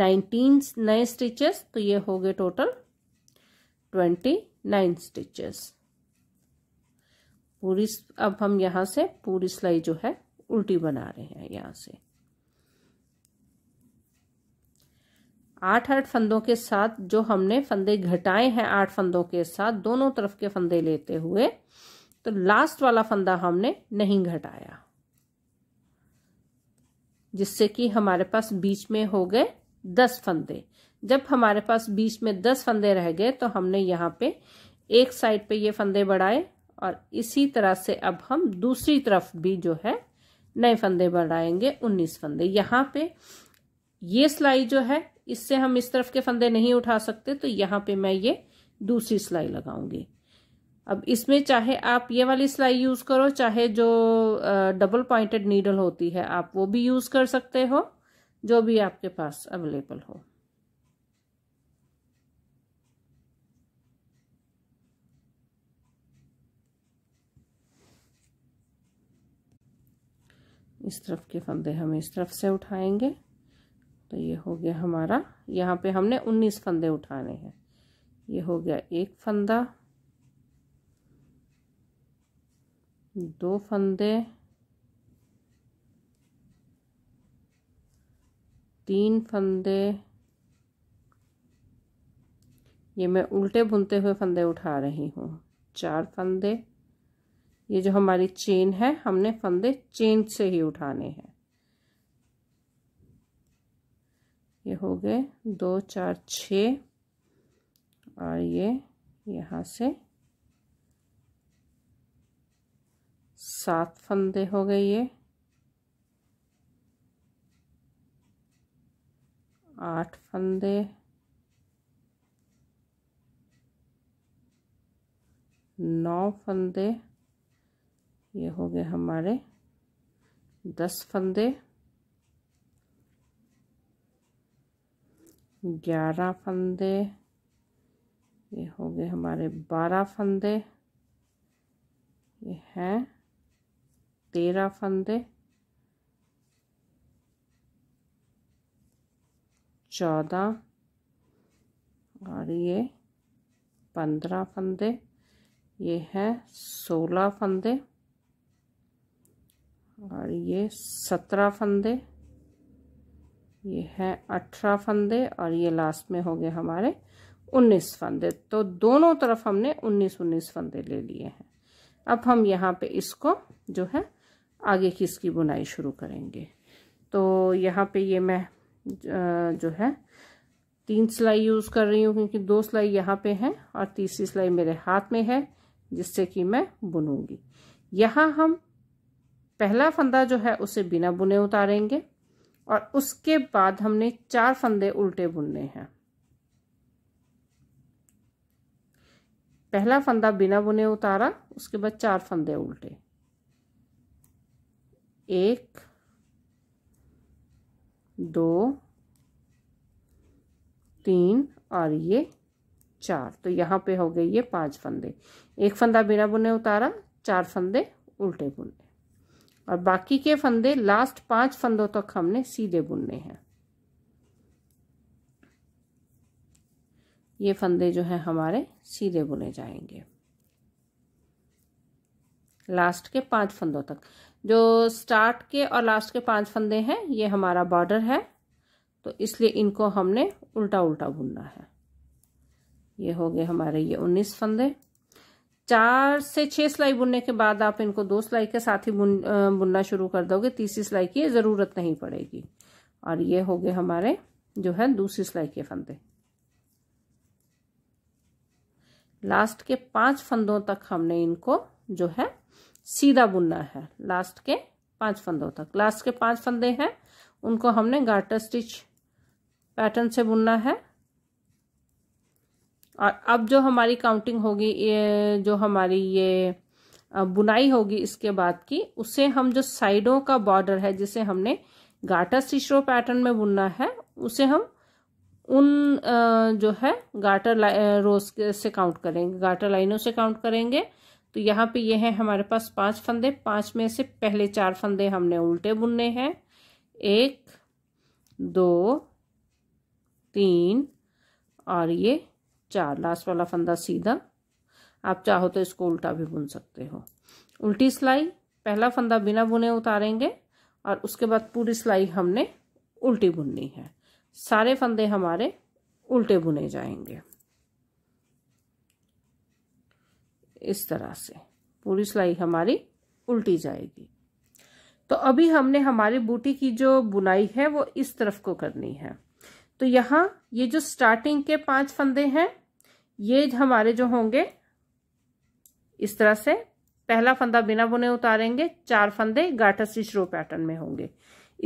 नाइनटीन नए स्टिचेस तो ये हो गए टोटल ट्वेंटी नाइन स्टिचेस पूरी अब हम यहां से पूरी सिलाई जो है उल्टी बना रहे हैं यहां से आठ आठ फंदों के साथ जो हमने फंदे घटाए हैं आठ फंदों के साथ दोनों तरफ के फंदे लेते हुए तो लास्ट वाला फंदा हमने नहीं घटाया जिससे कि हमारे पास बीच में हो गए दस फंदे जब हमारे पास बीच में दस फंदे रह गए तो हमने यहाँ पे एक साइड पे ये फंदे बढ़ाए और इसी तरह से अब हम दूसरी तरफ भी जो है नए फंदे बढ़ाएंगे उन्नीस फंदे यहाँ पे ये सिलाई जो है इससे हम इस तरफ के फंदे नहीं उठा सकते तो यहाँ पे मैं ये दूसरी सिलाई लगाऊंगी अब इसमें चाहे आप ये वाली सिलाई यूज़ करो चाहे जो डबल पॉइंटेड नीडल होती है आप वो भी यूज़ कर सकते हो जो भी आपके पास अवेलेबल हो इस तरफ के फंदे हम इस तरफ से उठाएंगे तो ये हो गया हमारा यहाँ पे हमने 19 फंदे उठाने हैं ये हो गया एक फंदा दो फंदे तीन फंदे ये मैं उल्टे बुनते हुए फंदे उठा रही हूँ चार फंदे ये जो हमारी चेन है हमने फंदे चेन से ही उठाने हैं ये हो गए दो चार छ और ये यहाँ से सात फंदे हो गए ये आठ फंदे नौ फंदे ये हो गए हमारे दस फंदे ग्यारह फंदे ये हो गए हमारे बारह फंदे ये हैं तेरह फंदे चौदह और ये पंद्रह फंदे ये हैं सोलह फंदे और ये सत्रह फंदे ये हैं अठारह फंदे और ये लास्ट में हो गए हमारे उन्नीस फंदे तो दोनों तरफ हमने उन्नीस उन्नीस फंदे ले लिए हैं अब हम यहाँ पे इसको जो है आगे की इसकी बुनाई शुरू करेंगे तो यहाँ पे ये मैं जो है तीन सिलाई यूज़ कर रही हूँ क्योंकि दो सिलाई यहाँ पे है और तीसरी सिलाई मेरे हाथ में है जिससे कि मैं बुनूंगी यहाँ हम पहला फंदा जो है उसे बिना बुने उतारेंगे और उसके बाद हमने चार फंदे उल्टे बुनने हैं पहला फंदा बिना बुने उतारा उसके बाद चार फंदे उल्टे एक दो तीन और ये चार तो यहाँ पे हो गए ये पांच फंदे एक फंदा बिना बुने उतारा चार फंदे उल्टे बुने और बाकी के फंदे लास्ट पांच फंदों तक तो हमने सीधे बुनने हैं ये फंदे जो हैं हमारे सीधे बुने जाएंगे लास्ट के पांच फंदों तक जो स्टार्ट के और लास्ट के पांच फंदे हैं ये हमारा बॉर्डर है तो इसलिए इनको हमने उल्टा उल्टा बुनना है ये हो गए हमारे ये उन्नीस फंदे चार से छह सिलाई बुनने के बाद आप इनको दो सिलाई के साथ ही बुन बुनना शुरू कर दोगे तीसरी सिलाई की ज़रूरत नहीं पड़ेगी और ये हो गए हमारे जो है दूसरी सिलाई के फंदे लास्ट के पांच फंदों तक हमने इनको जो है सीधा बुनना है लास्ट के पांच फंदों तक लास्ट के पांच फंदे हैं उनको हमने गार्टर स्टिच पैटर्न से बुनना है और अब जो हमारी काउंटिंग होगी ये जो हमारी ये बुनाई होगी इसके बाद की उसे हम जो साइडों का बॉर्डर है जिसे हमने गाटा स्टिचरो पैटर्न में बुनना है उसे हम उन जो है गाटर रोज से काउंट करेंगे गाटर लाइनों से काउंट करेंगे तो यहाँ पे ये है हमारे पास पांच फंदे पांच में से पहले चार फंदे हमने उल्टे बुनने हैं एक दो तीन और ये चार लास्ट वाला फंदा सीधा आप चाहो तो इसको उल्टा भी बुन सकते हो उल्टी सिलाई पहला फंदा बिना बुने उतारेंगे और उसके बाद पूरी सिलाई हमने उल्टी बुननी है सारे फंदे हमारे उल्टे बुने जाएंगे इस तरह से पूरी सिलाई हमारी उल्टी जाएगी तो अभी हमने हमारी बूटी की जो बुनाई है वो इस तरफ को करनी है तो यहाँ ये जो स्टार्टिंग के पांच फंदे हैं ये हमारे जो होंगे इस तरह से पहला फंदा बिना बुने उतारेंगे चार फंदे गाठा स्टिच रो पैटर्न में होंगे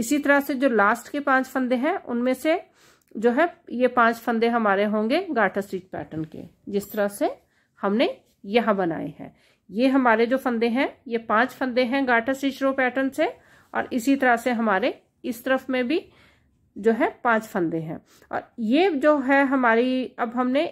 इसी तरह से जो लास्ट के पांच फंदे हैं उनमें से जो है ये पांच फंदे हमारे होंगे गाठा स्टिच पैटर्न के जिस तरह से हमने यहाँ बनाए हैं ये हमारे जो फंदे हैं ये पांच फंदे हैं गाठा स्टिच रो पैटर्न से और इसी तरह से हमारे इस तरफ में भी जो है पांच फंदे हैं और ये जो है हमारी अब हमने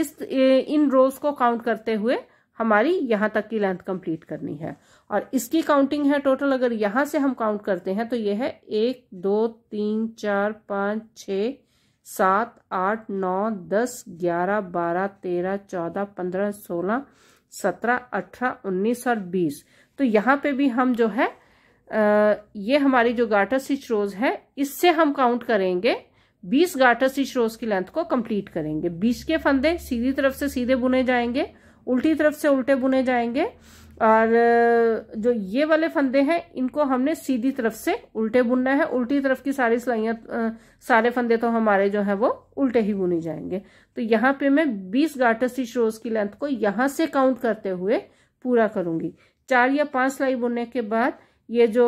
इस इन रोज को काउंट करते हुए हमारी यहाँ तक की लेंथ कंप्लीट करनी है और इसकी काउंटिंग है टोटल अगर यहाँ से हम काउंट करते हैं तो ये है एक दो तीन चार पाँच छ सात आठ नौ दस ग्यारह बारह तेरह चौदह पंद्रह सोलह सत्रह अठारह उन्नीस और बीस तो यहाँ पे भी हम जो है आ, ये हमारी जो गाटर सी रोज है इससे हम काउंट करेंगे बीस गाटर सी रोज की लेंथ को कंप्लीट करेंगे बीस के फंदे सीधी तरफ से सीधे बुने जाएंगे उल्टी तरफ से उल्टे बुने जाएंगे और जो ये वाले फंदे हैं इनको हमने सीधी तरफ से उल्टे बुनना है उल्टी तरफ की सारी सिलाइयाँ सारे फंदे तो हमारे जो है वो उल्टे ही बुने जाएंगे तो यहाँ पे मैं 20 गाटर स्टिच रोज की लेंथ को यहाँ से काउंट करते हुए पूरा करूँगी चार या पांच सिलाई बुनने के बाद ये जो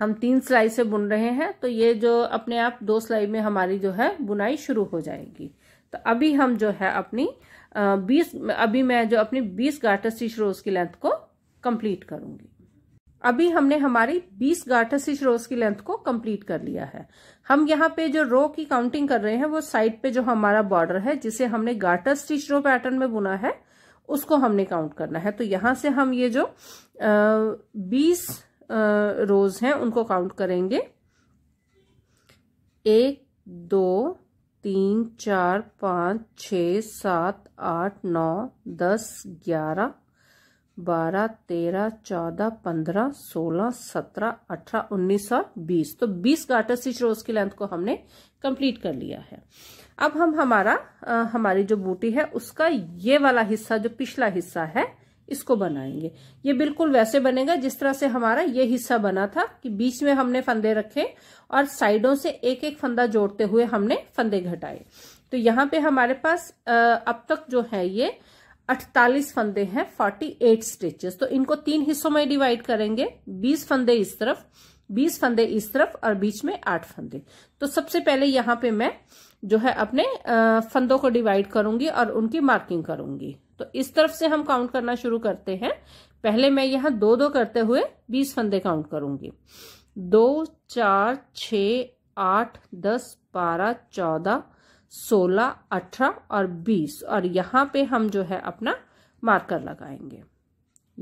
हम तीन सिलाई से बुन रहे हैं तो ये जो अपने आप दो सिलाई में हमारी जो है बुनाई शुरू हो जाएगी तो अभी हम जो है अपनी बीस अभी मैं जो अपनी बीस गाटर स्टिच रोज की लेंथ को कंप्लीट करूंगी अभी हमने हमारी 20 गाठा स्टिच रोज की लेंथ को कंप्लीट कर लिया है हम यहाँ पे जो रो की काउंटिंग कर रहे हैं वो साइड पे जो हमारा बॉर्डर है जिसे हमने गार्टर स्टिच रो पैटर्न में बुना है उसको हमने काउंट करना है तो यहां से हम ये जो बीस रोज हैं उनको काउंट करेंगे एक दो तीन चार पाँच छ सात आठ नौ दस ग्यारह बारह तेरह चौदह पंद्रह सोलह सत्रह अठारह उन्नीस और बीस तो बीस गाटर स्टिच रोज की लेंथ को हमने कंप्लीट कर लिया है अब हम हमारा आ, हमारी जो बूटी है उसका ये वाला हिस्सा जो पिछला हिस्सा है इसको बनाएंगे ये बिल्कुल वैसे बनेगा जिस तरह से हमारा ये हिस्सा बना था कि बीच में हमने फंदे रखे और साइडों से एक एक फंदा जोड़ते हुए हमने फंदे घटाए तो यहाँ पे हमारे पास अब तक जो है ये 48 फंदे हैं 48 स्टिचेस तो इनको तीन हिस्सों में डिवाइड करेंगे 20 फंदे इस तरफ 20 फंदे इस तरफ और बीच में आठ फंदे तो सबसे पहले यहाँ पे मैं जो है अपने फंदों को डिवाइड करूंगी और उनकी मार्किंग करूंगी तो इस तरफ से हम काउंट करना शुरू करते हैं पहले मैं यहाँ दो दो करते हुए बीस फंदे काउंट करूंगी दो चार छ आठ दस बारह चौदह सोलह अठारह और बीस और यहाँ पे हम जो है अपना मार्कर लगाएंगे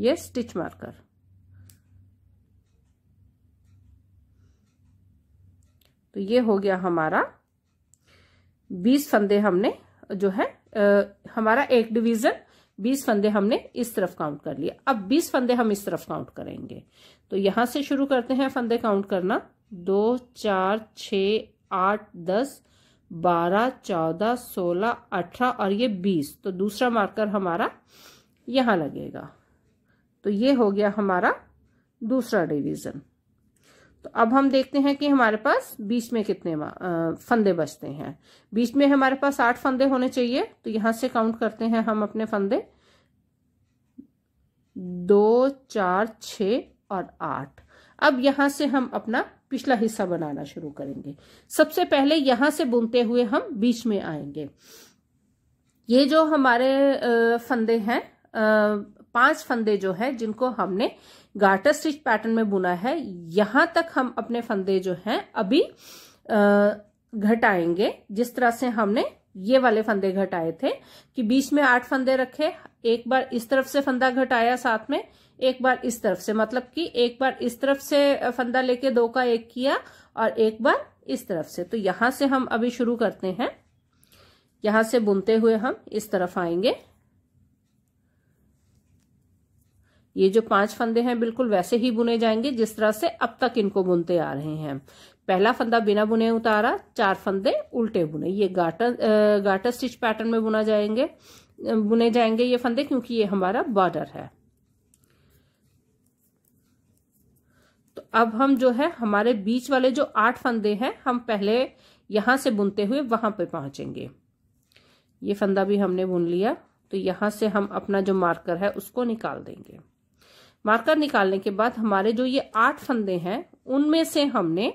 ये स्टिच मार्कर तो ये हो गया हमारा बीस फंदे हमने जो है आ, हमारा एक डिवीजन बीस फंदे हमने इस तरफ काउंट कर लिए अब बीस फंदे हम इस तरफ काउंट करेंगे तो यहां से शुरू करते हैं फंदे काउंट करना दो चार छ आठ दस बारह चौदह सोलह अठारह और ये बीस तो दूसरा मार्कर हमारा यहां लगेगा तो ये हो गया हमारा दूसरा डिवीज़न तो अब हम देखते हैं कि हमारे पास बीच में कितने फंदे बचते हैं बीच में हमारे पास आठ फंदे होने चाहिए तो यहां से काउंट करते हैं हम अपने फंदे दो चार छ और आठ अब यहां से हम अपना पिछला हिस्सा बनाना शुरू करेंगे सबसे पहले यहां से बुनते हुए हम बीच में आएंगे ये जो हमारे फंदे हैं पांच फंदे जो है जिनको हमने गार्टर स्टिच पैटर्न में बुना है यहां तक हम अपने फंदे जो हैं अभी घटाएंगे जिस तरह से हमने ये वाले फंदे घटाए थे कि बीच में आठ फंदे रखे एक बार इस तरफ से फंदा घटाया साथ में एक बार इस तरफ से मतलब कि एक बार इस तरफ से फंदा लेके दो का एक किया और एक बार इस तरफ से तो यहां से हम अभी शुरू करते हैं यहां से बुनते हुए हम इस तरफ आएंगे ये जो पांच फंदे हैं बिल्कुल वैसे ही बुने जाएंगे जिस तरह से अब तक इनको बुनते आ रहे हैं पहला फंदा बिना बुने उतारा चार फंदे उल्टे बुने ये गाटर गाटर स्टिच पैटर्न में बुना जाएंगे बुने जाएंगे ये फंदे क्योंकि ये हमारा बॉर्डर है तो अब हम जो है हमारे बीच वाले जो आठ फंदे हैं हम पहले यहां से बुनते हुए वहां पे पहुंचेंगे ये फंदा भी हमने बुन लिया तो यहां से हम अपना जो मार्कर है उसको निकाल देंगे मार्कर निकालने के बाद हमारे जो ये आठ फंदे हैं उनमें से हमने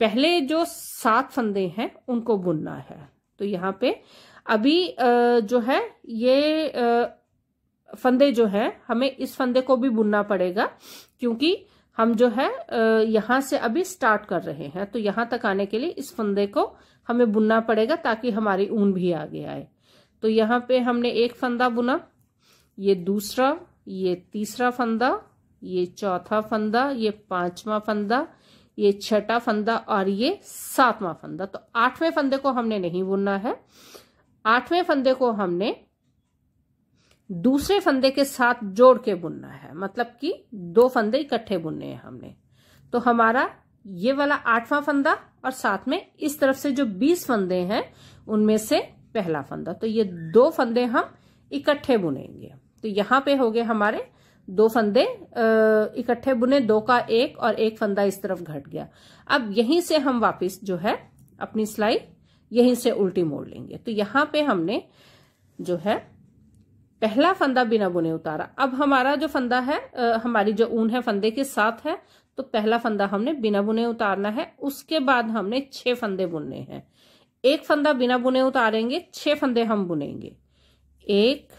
पहले जो सात फंदे हैं उनको बुनना है तो यहाँ पे अभी जो है ये फंदे जो है हमें इस फंदे को भी बुनना पड़ेगा क्योंकि हम जो है यहां से अभी स्टार्ट कर रहे हैं तो यहां तक आने के लिए इस फंदे को हमें बुनना पड़ेगा ताकि हमारी ऊन भी आगे आए तो यहाँ पे हमने एक फंदा बुना ये दूसरा ये तीसरा फंदा ये चौथा फंदा ये पांचवा फंदा ये छठा फंदा और ये सातवां फंदा तो आठवें फंदे को हमने नहीं बुनना है आठवें फंदे को हमने दूसरे फंदे के साथ जोड़ के बुनना है मतलब कि दो फंदे इकट्ठे बुनने हैं हमने तो हमारा ये वाला आठवां फंदा और साथ में इस तरफ से जो बीस फंदे हैं उनमें से पहला फंदा तो ये दो फंदे हम इकट्ठे बुनेंगे तो यहाँ पे हो गए हमारे दो फंदे इकट्ठे बुने दो का एक और एक फंदा इस तरफ घट गया अब यहीं से हम वापस जो है अपनी सिलाई यहीं से उल्टी मोड़ लेंगे तो यहाँ पे हमने जो है पहला फंदा बिना बुने उतारा अब हमारा जो फंदा है आ, हमारी जो ऊन है फंदे के साथ है तो पहला फंदा हमने बिना बुने उतारना है उसके बाद हमने छह फंदे बुनने हैं एक फंदा बिना बुने उतारेंगे छह फंदे हम बुनेंगे एक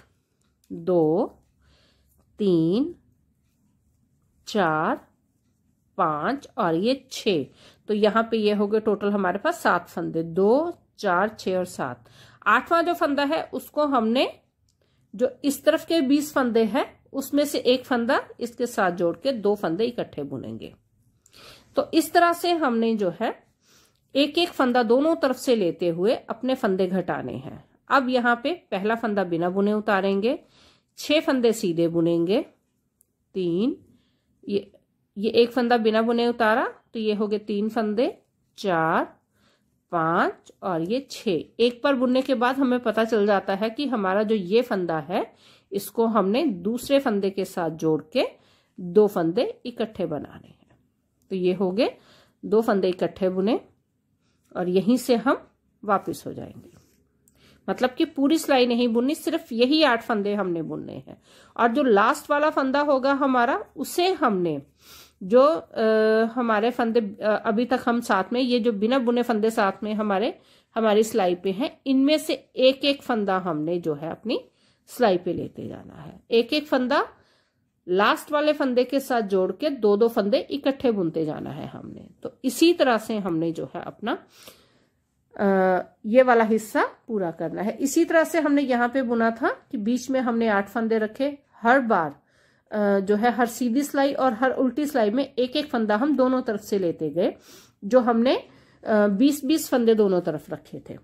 दो तीन चार पाँच और ये छः तो यहाँ पे ये हो गए टोटल हमारे पास सात फंदे दो चार छः और सात आठवां जो फंदा है उसको हमने जो इस तरफ के बीस फंदे हैं उसमें से एक फंदा इसके साथ जोड़ के दो फंदे इकट्ठे बुनेंगे तो इस तरह से हमने जो है एक एक फंदा दोनों तरफ से लेते हुए अपने फंदे घटाने हैं अब यहाँ पे पहला फंदा बिना बुने उतारेंगे छः फंदे सीधे बुनेंगे तीन ये ये एक फंदा बिना बुने उतारा तो ये हो गए तीन फंदे चार पाँच और ये छः एक पर बुनने के बाद हमें पता चल जाता है कि हमारा जो ये फंदा है इसको हमने दूसरे फंदे के साथ जोड़ के दो फंदे इकट्ठे बनाने हैं तो ये हो गए दो फंदे इकट्ठे बुने और यहीं से हम वापस हो जाएंगे मतलब कि पूरी सिलाई नहीं बुननी सिर्फ यही आठ फंदे हमने बुनने हैं और जो लास्ट वाला फंदा होगा हमारा उसे हमने जो आ, हमारे फंदे अभी तक हम साथ में ये जो बिना बुने फंदे साथ में हमारे हमारी सिलाई पे हैं इनमें से एक एक फंदा हमने जो है अपनी सिलाई पे लेते जाना है एक एक फंदा लास्ट वाले फंदे के साथ जोड़ के दो दो फंदे इकट्ठे बुनते जाना है हमने तो इसी तरह से हमने जो है अपना ये वाला हिस्सा पूरा करना है इसी तरह से हमने यहाँ पे बुना था कि बीच में हमने आठ फंदे रखे हर बार जो है हर सीधी सिलाई और हर उल्टी सिलाई में एक एक फंदा हम दोनों तरफ से लेते गए जो हमने बीस बीस फंदे दोनों तरफ रखे थे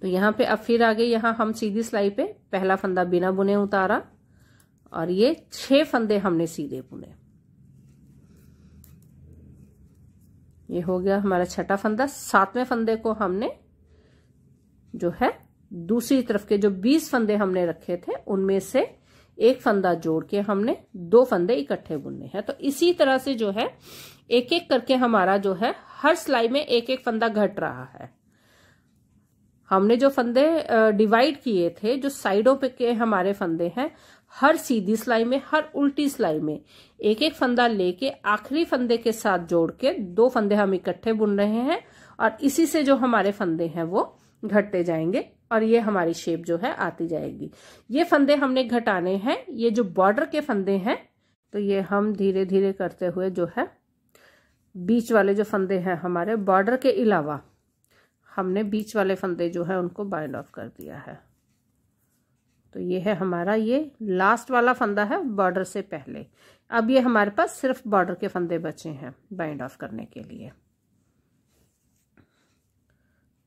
तो यहाँ पे अब फिर आगे यहाँ हम सीधी सिलाई पे पहला फंदा बिना बुने उतारा और ये छह फंदे हमने सीधे बुने ये हो गया हमारा छठा फंदा सातवें फंदे को हमने जो है दूसरी तरफ के जो बीस फंदे हमने रखे थे उनमें से एक फंदा जोड़ के हमने दो फंदे इकट्ठे बुनने हैं तो इसी तरह से जो है एक एक करके हमारा जो है हर सिलाई में एक एक फंदा घट रहा है हमने जो फंदे डिवाइड किए थे जो साइडों पे के हमारे फंदे हैं हर सीधी सिलाई में हर उल्टी सिलाई में एक एक फंदा लेके आखिरी फंदे के साथ जोड़ के दो फंदे हम इकट्ठे बुन रहे हैं और इसी से जो हमारे फंदे हैं वो घटते जाएंगे और ये हमारी शेप जो है आती जाएगी ये फंदे हमने घटाने हैं ये जो बॉर्डर के फंदे हैं तो ये हम धीरे धीरे करते हुए जो है बीच वाले जो फंदे हैं हमारे बॉर्डर के अलावा हमने बीच वाले फंदे जो है उनको बाइंड ऑफ कर दिया है तो ये है हमारा ये लास्ट वाला फंदा है बॉर्डर से पहले अब ये हमारे पास सिर्फ बॉर्डर के फंदे बचे हैं बाइंड ऑफ करने के लिए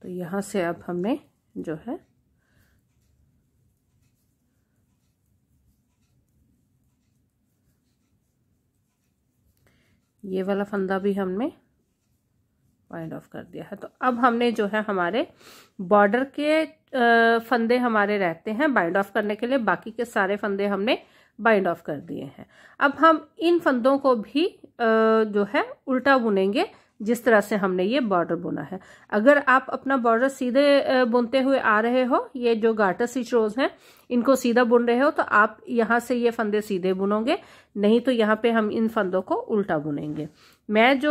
तो यहां से अब हमने जो है ये वाला फंदा भी हमने पॉइंट ऑफ कर दिया है तो अब हमने जो है हमारे बॉर्डर के फंदे हमारे रहते हैं बाइंड ऑफ करने के लिए बाकी के सारे फंदे हमने बाइंड ऑफ कर दिए हैं अब हम इन फंदों को भी जो है उल्टा बुनेंगे जिस तरह से हमने ये बॉर्डर बुना है अगर आप अपना बॉर्डर सीधे बुनते हुए आ रहे हो ये जो गाटर स्टिच रोज हैं इनको सीधा बुन रहे हो तो आप यहाँ से ये फंदे सीधे बुनोगे नहीं तो यहाँ पे हम इन फंदों को उल्टा बुनेंगे मैं जो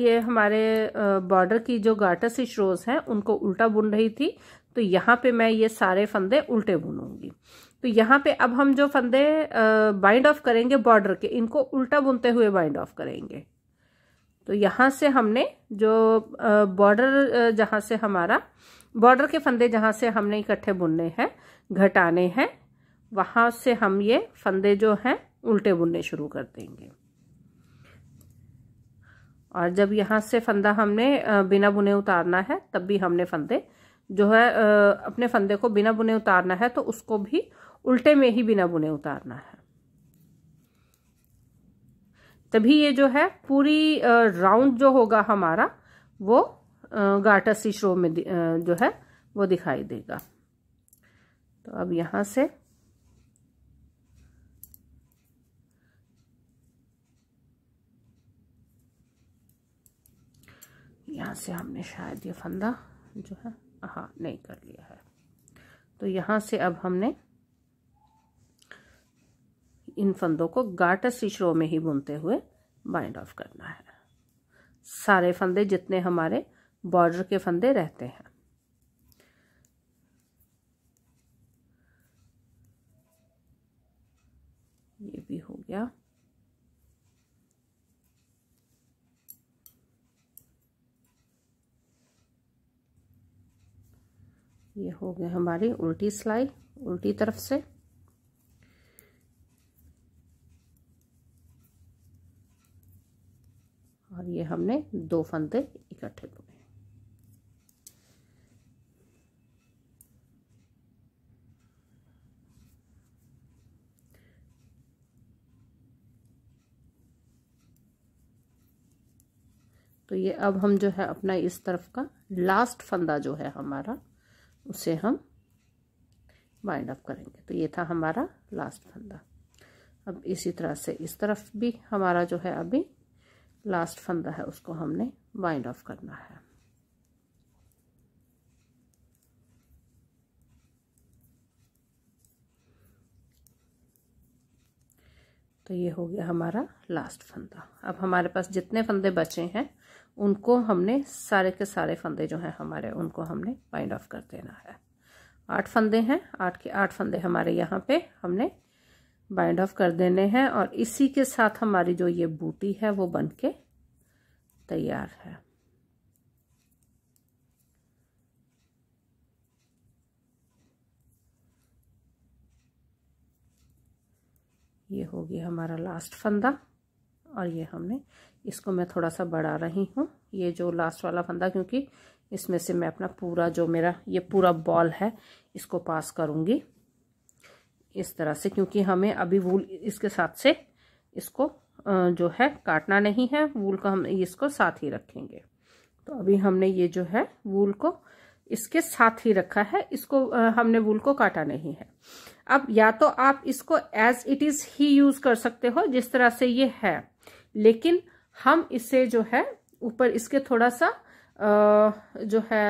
ये हमारे बॉर्डर की जो गाटर स्टिच रोज हैं उनको उल्टा बुन रही थी तो यहाँ पे मैं ये सारे फंदे उल्टे बुनूंगी तो यहाँ पे अब हम जो फंदे बाइंड ऑफ करेंगे बॉर्डर के इनको उल्टा बुनते हुए बाइंड ऑफ करेंगे तो यहाँ से हमने जो बॉर्डर जहाँ से हमारा बॉर्डर के फंदे जहाँ से हमने इकट्ठे बुनने हैं घटाने हैं वहाँ से हम ये फंदे जो हैं उल्टे बुनने शुरू कर देंगे और जब यहाँ से फंदा हमने बिना बुने उतारना है तब भी हमने फंदे जो है अपने फंदे को बिना बुने उतारना है तो उसको भी उल्टे में ही बिना बुने उतारना है तभी ये जो है पूरी राउंड जो होगा हमारा वो गाटा सी शो में जो है वो दिखाई देगा तो अब यहाँ से यहाँ से हमने शायद ये फंदा जो है हाँ नहीं कर लिया है तो यहाँ से अब हमने इन फंदों को गाटर सी रो में ही बुनते हुए बाइंड ऑफ करना है सारे फंदे जितने हमारे बॉर्डर के फंदे रहते हैं ये भी हो गया ये हो गया हमारी उल्टी सिलाई उल्टी तरफ से और ये हमने दो फंदे इकट्ठे बुने तो ये अब हम जो है अपना इस तरफ का लास्ट फंदा जो है हमारा उसे हम वाइंड अप करेंगे तो ये था हमारा लास्ट फंदा अब इसी तरह से इस तरफ भी हमारा जो है अभी लास्ट फंदा है उसको हमने वाइंड ऑफ करना है तो ये हो गया हमारा लास्ट फंदा अब हमारे पास जितने फंदे बचे हैं उनको हमने सारे के सारे फंदे जो हैं हमारे उनको हमने बाइंड ऑफ कर देना है आठ फंदे हैं आठ के आठ फंदे हमारे यहाँ पे हमने बाइंड ऑफ कर देने हैं और इसी के साथ हमारी जो ये बूटी है वो बन के तैयार है ये होगी हमारा लास्ट फंदा और ये हमने इसको मैं थोड़ा सा बढ़ा रही हूँ ये जो लास्ट वाला फंदा क्योंकि इसमें से मैं अपना पूरा जो मेरा ये पूरा बॉल है इसको पास करूँगी इस तरह से क्योंकि हमें अभी वूल इसके साथ से इसको जो है काटना नहीं है वूल का हम इसको साथ ही रखेंगे तो अभी हमने ये जो है वूल को इसके साथ ही रखा है इसको हमने वूल को काटा नहीं है अब या तो आप इसको एज इट इज ही यूज कर सकते हो जिस तरह से ये है लेकिन हम इसे जो है ऊपर इसके थोड़ा सा जो है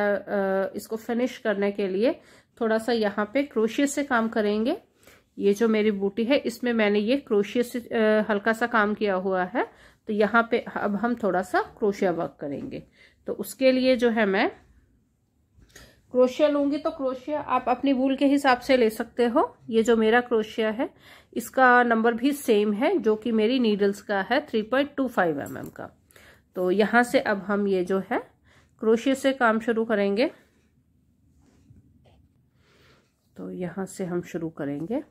इसको फिनिश करने के लिए थोड़ा सा यहाँ पे क्रोशिया से काम करेंगे ये जो मेरी बूटी है इसमें मैंने ये क्रोशिया से हल्का सा काम किया हुआ है तो यहाँ पे अब हम थोड़ा सा क्रोशिया वर्क करेंगे तो उसके लिए जो है मैं क्रोशिया लूंगी तो क्रोशिया आप अपनी वूल के हिसाब से ले सकते हो ये जो मेरा क्रोशिया है इसका नंबर भी सेम है जो कि मेरी नीडल्स का है three point two five m m का तो यहाँ से अब हम ये जो है क्रोशिया से काम शुरू करेंगे तो यहाँ से हम शुरू करेंगे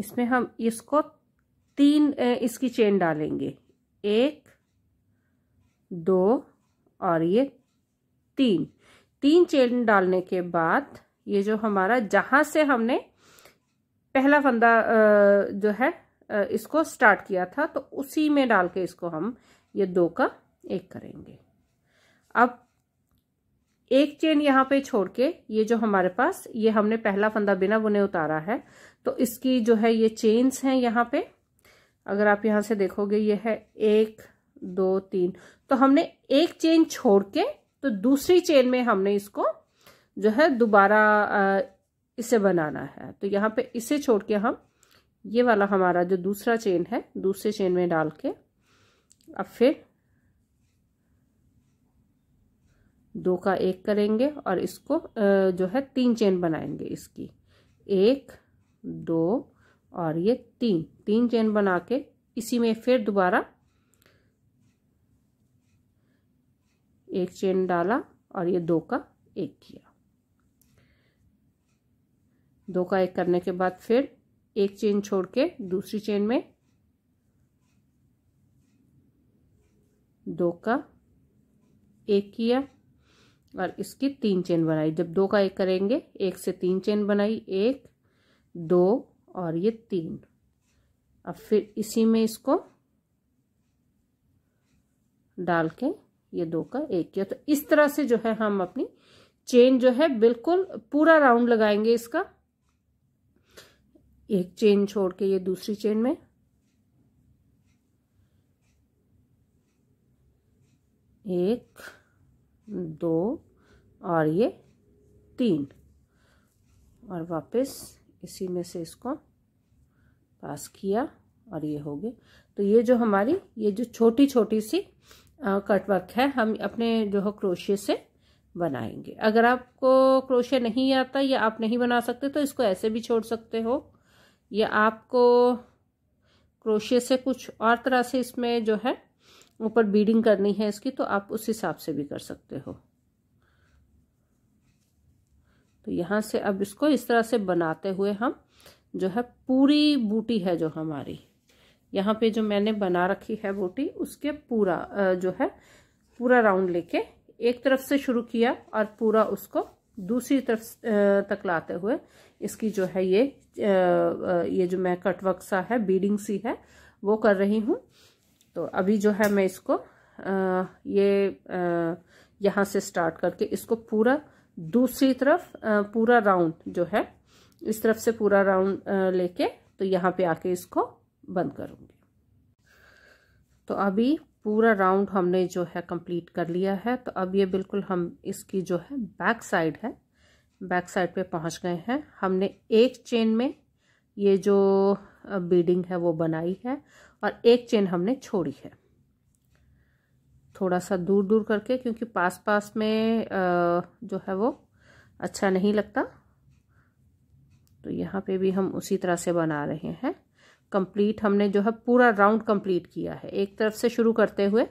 इसमें हम इसको तीन इसकी चेन डालेंगे एक दो और ये तीन तीन चेन डालने के बाद ये जो हमारा जहां से हमने पहला फंदा जो है इसको स्टार्ट किया था तो उसी में डाल के इसको हम ये दो का एक करेंगे अब एक चेन यहां पे छोड़ के ये जो हमारे पास ये हमने पहला फंदा बिना बुने उतारा है तो इसकी जो है ये चेन्स हैं यहां पे अगर आप यहां से देखोगे ये है एक दो तीन तो हमने एक चेन छोड़ के तो दूसरी चेन में हमने इसको जो है दोबारा इसे बनाना है तो यहाँ पे इसे छोड़ के हम ये वाला हमारा जो दूसरा चेन है दूसरे चेन में डाल के अब फिर दो का एक करेंगे और इसको जो है तीन चेन बनाएंगे इसकी एक दो और ये तीन तीन चेन बना के इसी में फिर दोबारा एक चेन डाला और ये दो का एक किया दो का एक करने के बाद फिर एक चेन छोड़ के दूसरी चेन में दो का एक किया और इसकी तीन चेन बनाई जब दो का एक करेंगे एक से तीन चेन बनाई एक दो और ये तीन अब फिर इसी में इसको डाल के ये दो का एक किया तो इस तरह से जो है हम अपनी चेन जो है बिल्कुल पूरा राउंड लगाएंगे इसका एक चेन छोड़ के ये दूसरी चेन में एक दो और ये तीन और वापस इसी में से इसको पास किया और ये हो गए तो ये जो हमारी ये जो छोटी छोटी सी कट वर्क है हम अपने जो है क्रोशे से बनाएंगे अगर आपको क्रोशे नहीं आता या आप नहीं बना सकते तो इसको ऐसे भी छोड़ सकते हो या आपको क्रोशे से कुछ और तरह से इसमें जो है ऊपर बीडिंग करनी है इसकी तो आप उस हिसाब से भी कर सकते हो तो यहाँ से अब इसको इस तरह से बनाते हुए हम जो है पूरी बूटी है जो हमारी यहाँ पे जो मैंने बना रखी है बोटी उसके पूरा जो है पूरा राउंड लेके एक तरफ से शुरू किया और पूरा उसको दूसरी तरफ तक लाते हुए इसकी जो है ये ये जो मैं कटवर्क सा है बीडिंग सी है वो कर रही हूँ तो अभी जो है मैं इसको ये यहाँ से स्टार्ट करके इसको पूरा दूसरी तरफ पूरा राउंड जो है इस तरफ से पूरा राउंड लेके तो यहाँ पे आके इसको बंद करूँगी तो अभी पूरा राउंड हमने जो है कंप्लीट कर लिया है तो अब ये बिल्कुल हम इसकी जो है बैक साइड है बैक साइड पे पहुंच गए हैं हमने एक चेन में ये जो बीडिंग है वो बनाई है और एक चेन हमने छोड़ी है थोड़ा सा दूर दूर करके क्योंकि पास पास में जो है वो अच्छा नहीं लगता तो यहाँ पे भी हम उसी तरह से बना रहे हैं कंप्लीट हमने जो है पूरा राउंड कंप्लीट किया है एक तरफ से शुरू करते हुए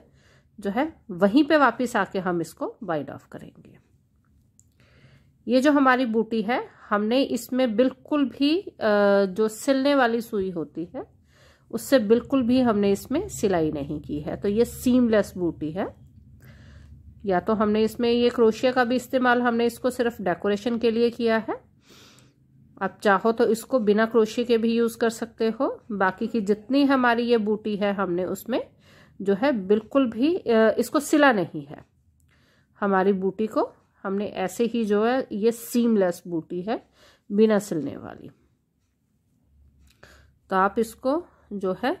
जो है वहीं पे वापस आके हम इसको वाइड ऑफ करेंगे ये जो हमारी बूटी है हमने इसमें बिल्कुल भी जो सिलने वाली सुई होती है उससे बिल्कुल भी हमने इसमें सिलाई नहीं की है तो ये सीमलेस बूटी है या तो हमने इसमें ये क्रोशिया का भी इस्तेमाल हमने इसको सिर्फ डेकोरेशन के लिए किया है आप चाहो तो इसको बिना क्रोशिए के भी यूज़ कर सकते हो बाकी की जितनी हमारी ये बूटी है हमने उसमें जो है बिल्कुल भी इसको सिला नहीं है हमारी बूटी को हमने ऐसे ही जो है ये सीमलेस बूटी है बिना सिलने वाली तो आप इसको जो है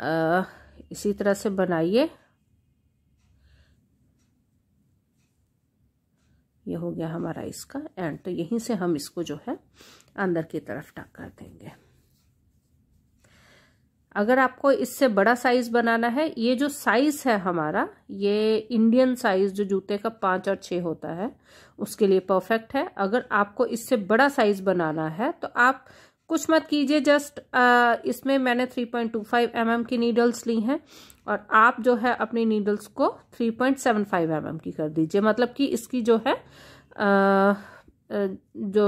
आ, इसी तरह से बनाइए ये हो गया हमारा इसका एंड तो यहीं से हम इसको जो है अंदर की तरफ टक कर देंगे अगर आपको इससे बड़ा साइज बनाना है ये जो साइज है हमारा ये इंडियन साइज जो जूते का पांच और छह होता है उसके लिए परफेक्ट है अगर आपको इससे बड़ा साइज बनाना है तो आप कुछ मत कीजिए जस्ट इसमें मैंने 3.25 पॉइंट mm की नीडल्स ली हैं और आप जो है अपनी नीडल्स को 3.75 पॉइंट mm की कर दीजिए मतलब कि इसकी जो है जो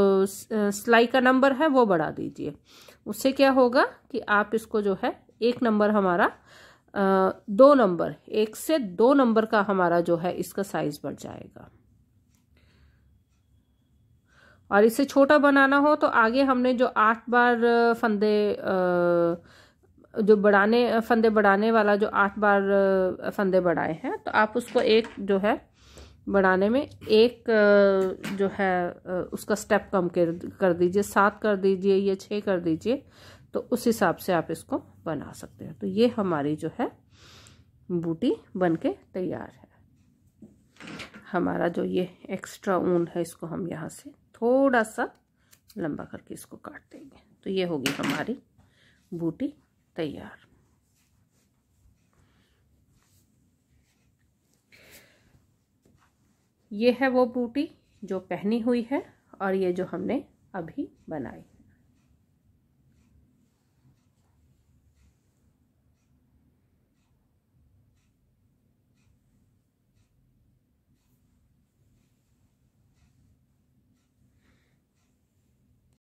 सिलाई का नंबर है वो बढ़ा दीजिए उससे क्या होगा कि आप इसको जो है एक नंबर हमारा दो नंबर एक से दो नंबर का हमारा जो है इसका साइज बढ़ जाएगा और इसे छोटा बनाना हो तो आगे हमने जो आठ बार फंदे जो बढ़ाने फंदे बढ़ाने वाला जो आठ बार फंदे बढ़ाए हैं तो आप उसको एक जो है बढ़ाने में एक जो है उसका स्टेप कम कर कर दीजिए सात कर दीजिए या छः कर दीजिए तो उस हिसाब से आप इसको बना सकते हैं तो ये हमारी जो है बूटी बन के तैयार है हमारा जो ये एक्स्ट्रा ऊन है इसको हम यहाँ से थोड़ा सा लंबा करके इसको काट देंगे तो ये होगी हमारी बूटी तैयार ये है वो बूटी जो पहनी हुई है और ये जो हमने अभी बनाई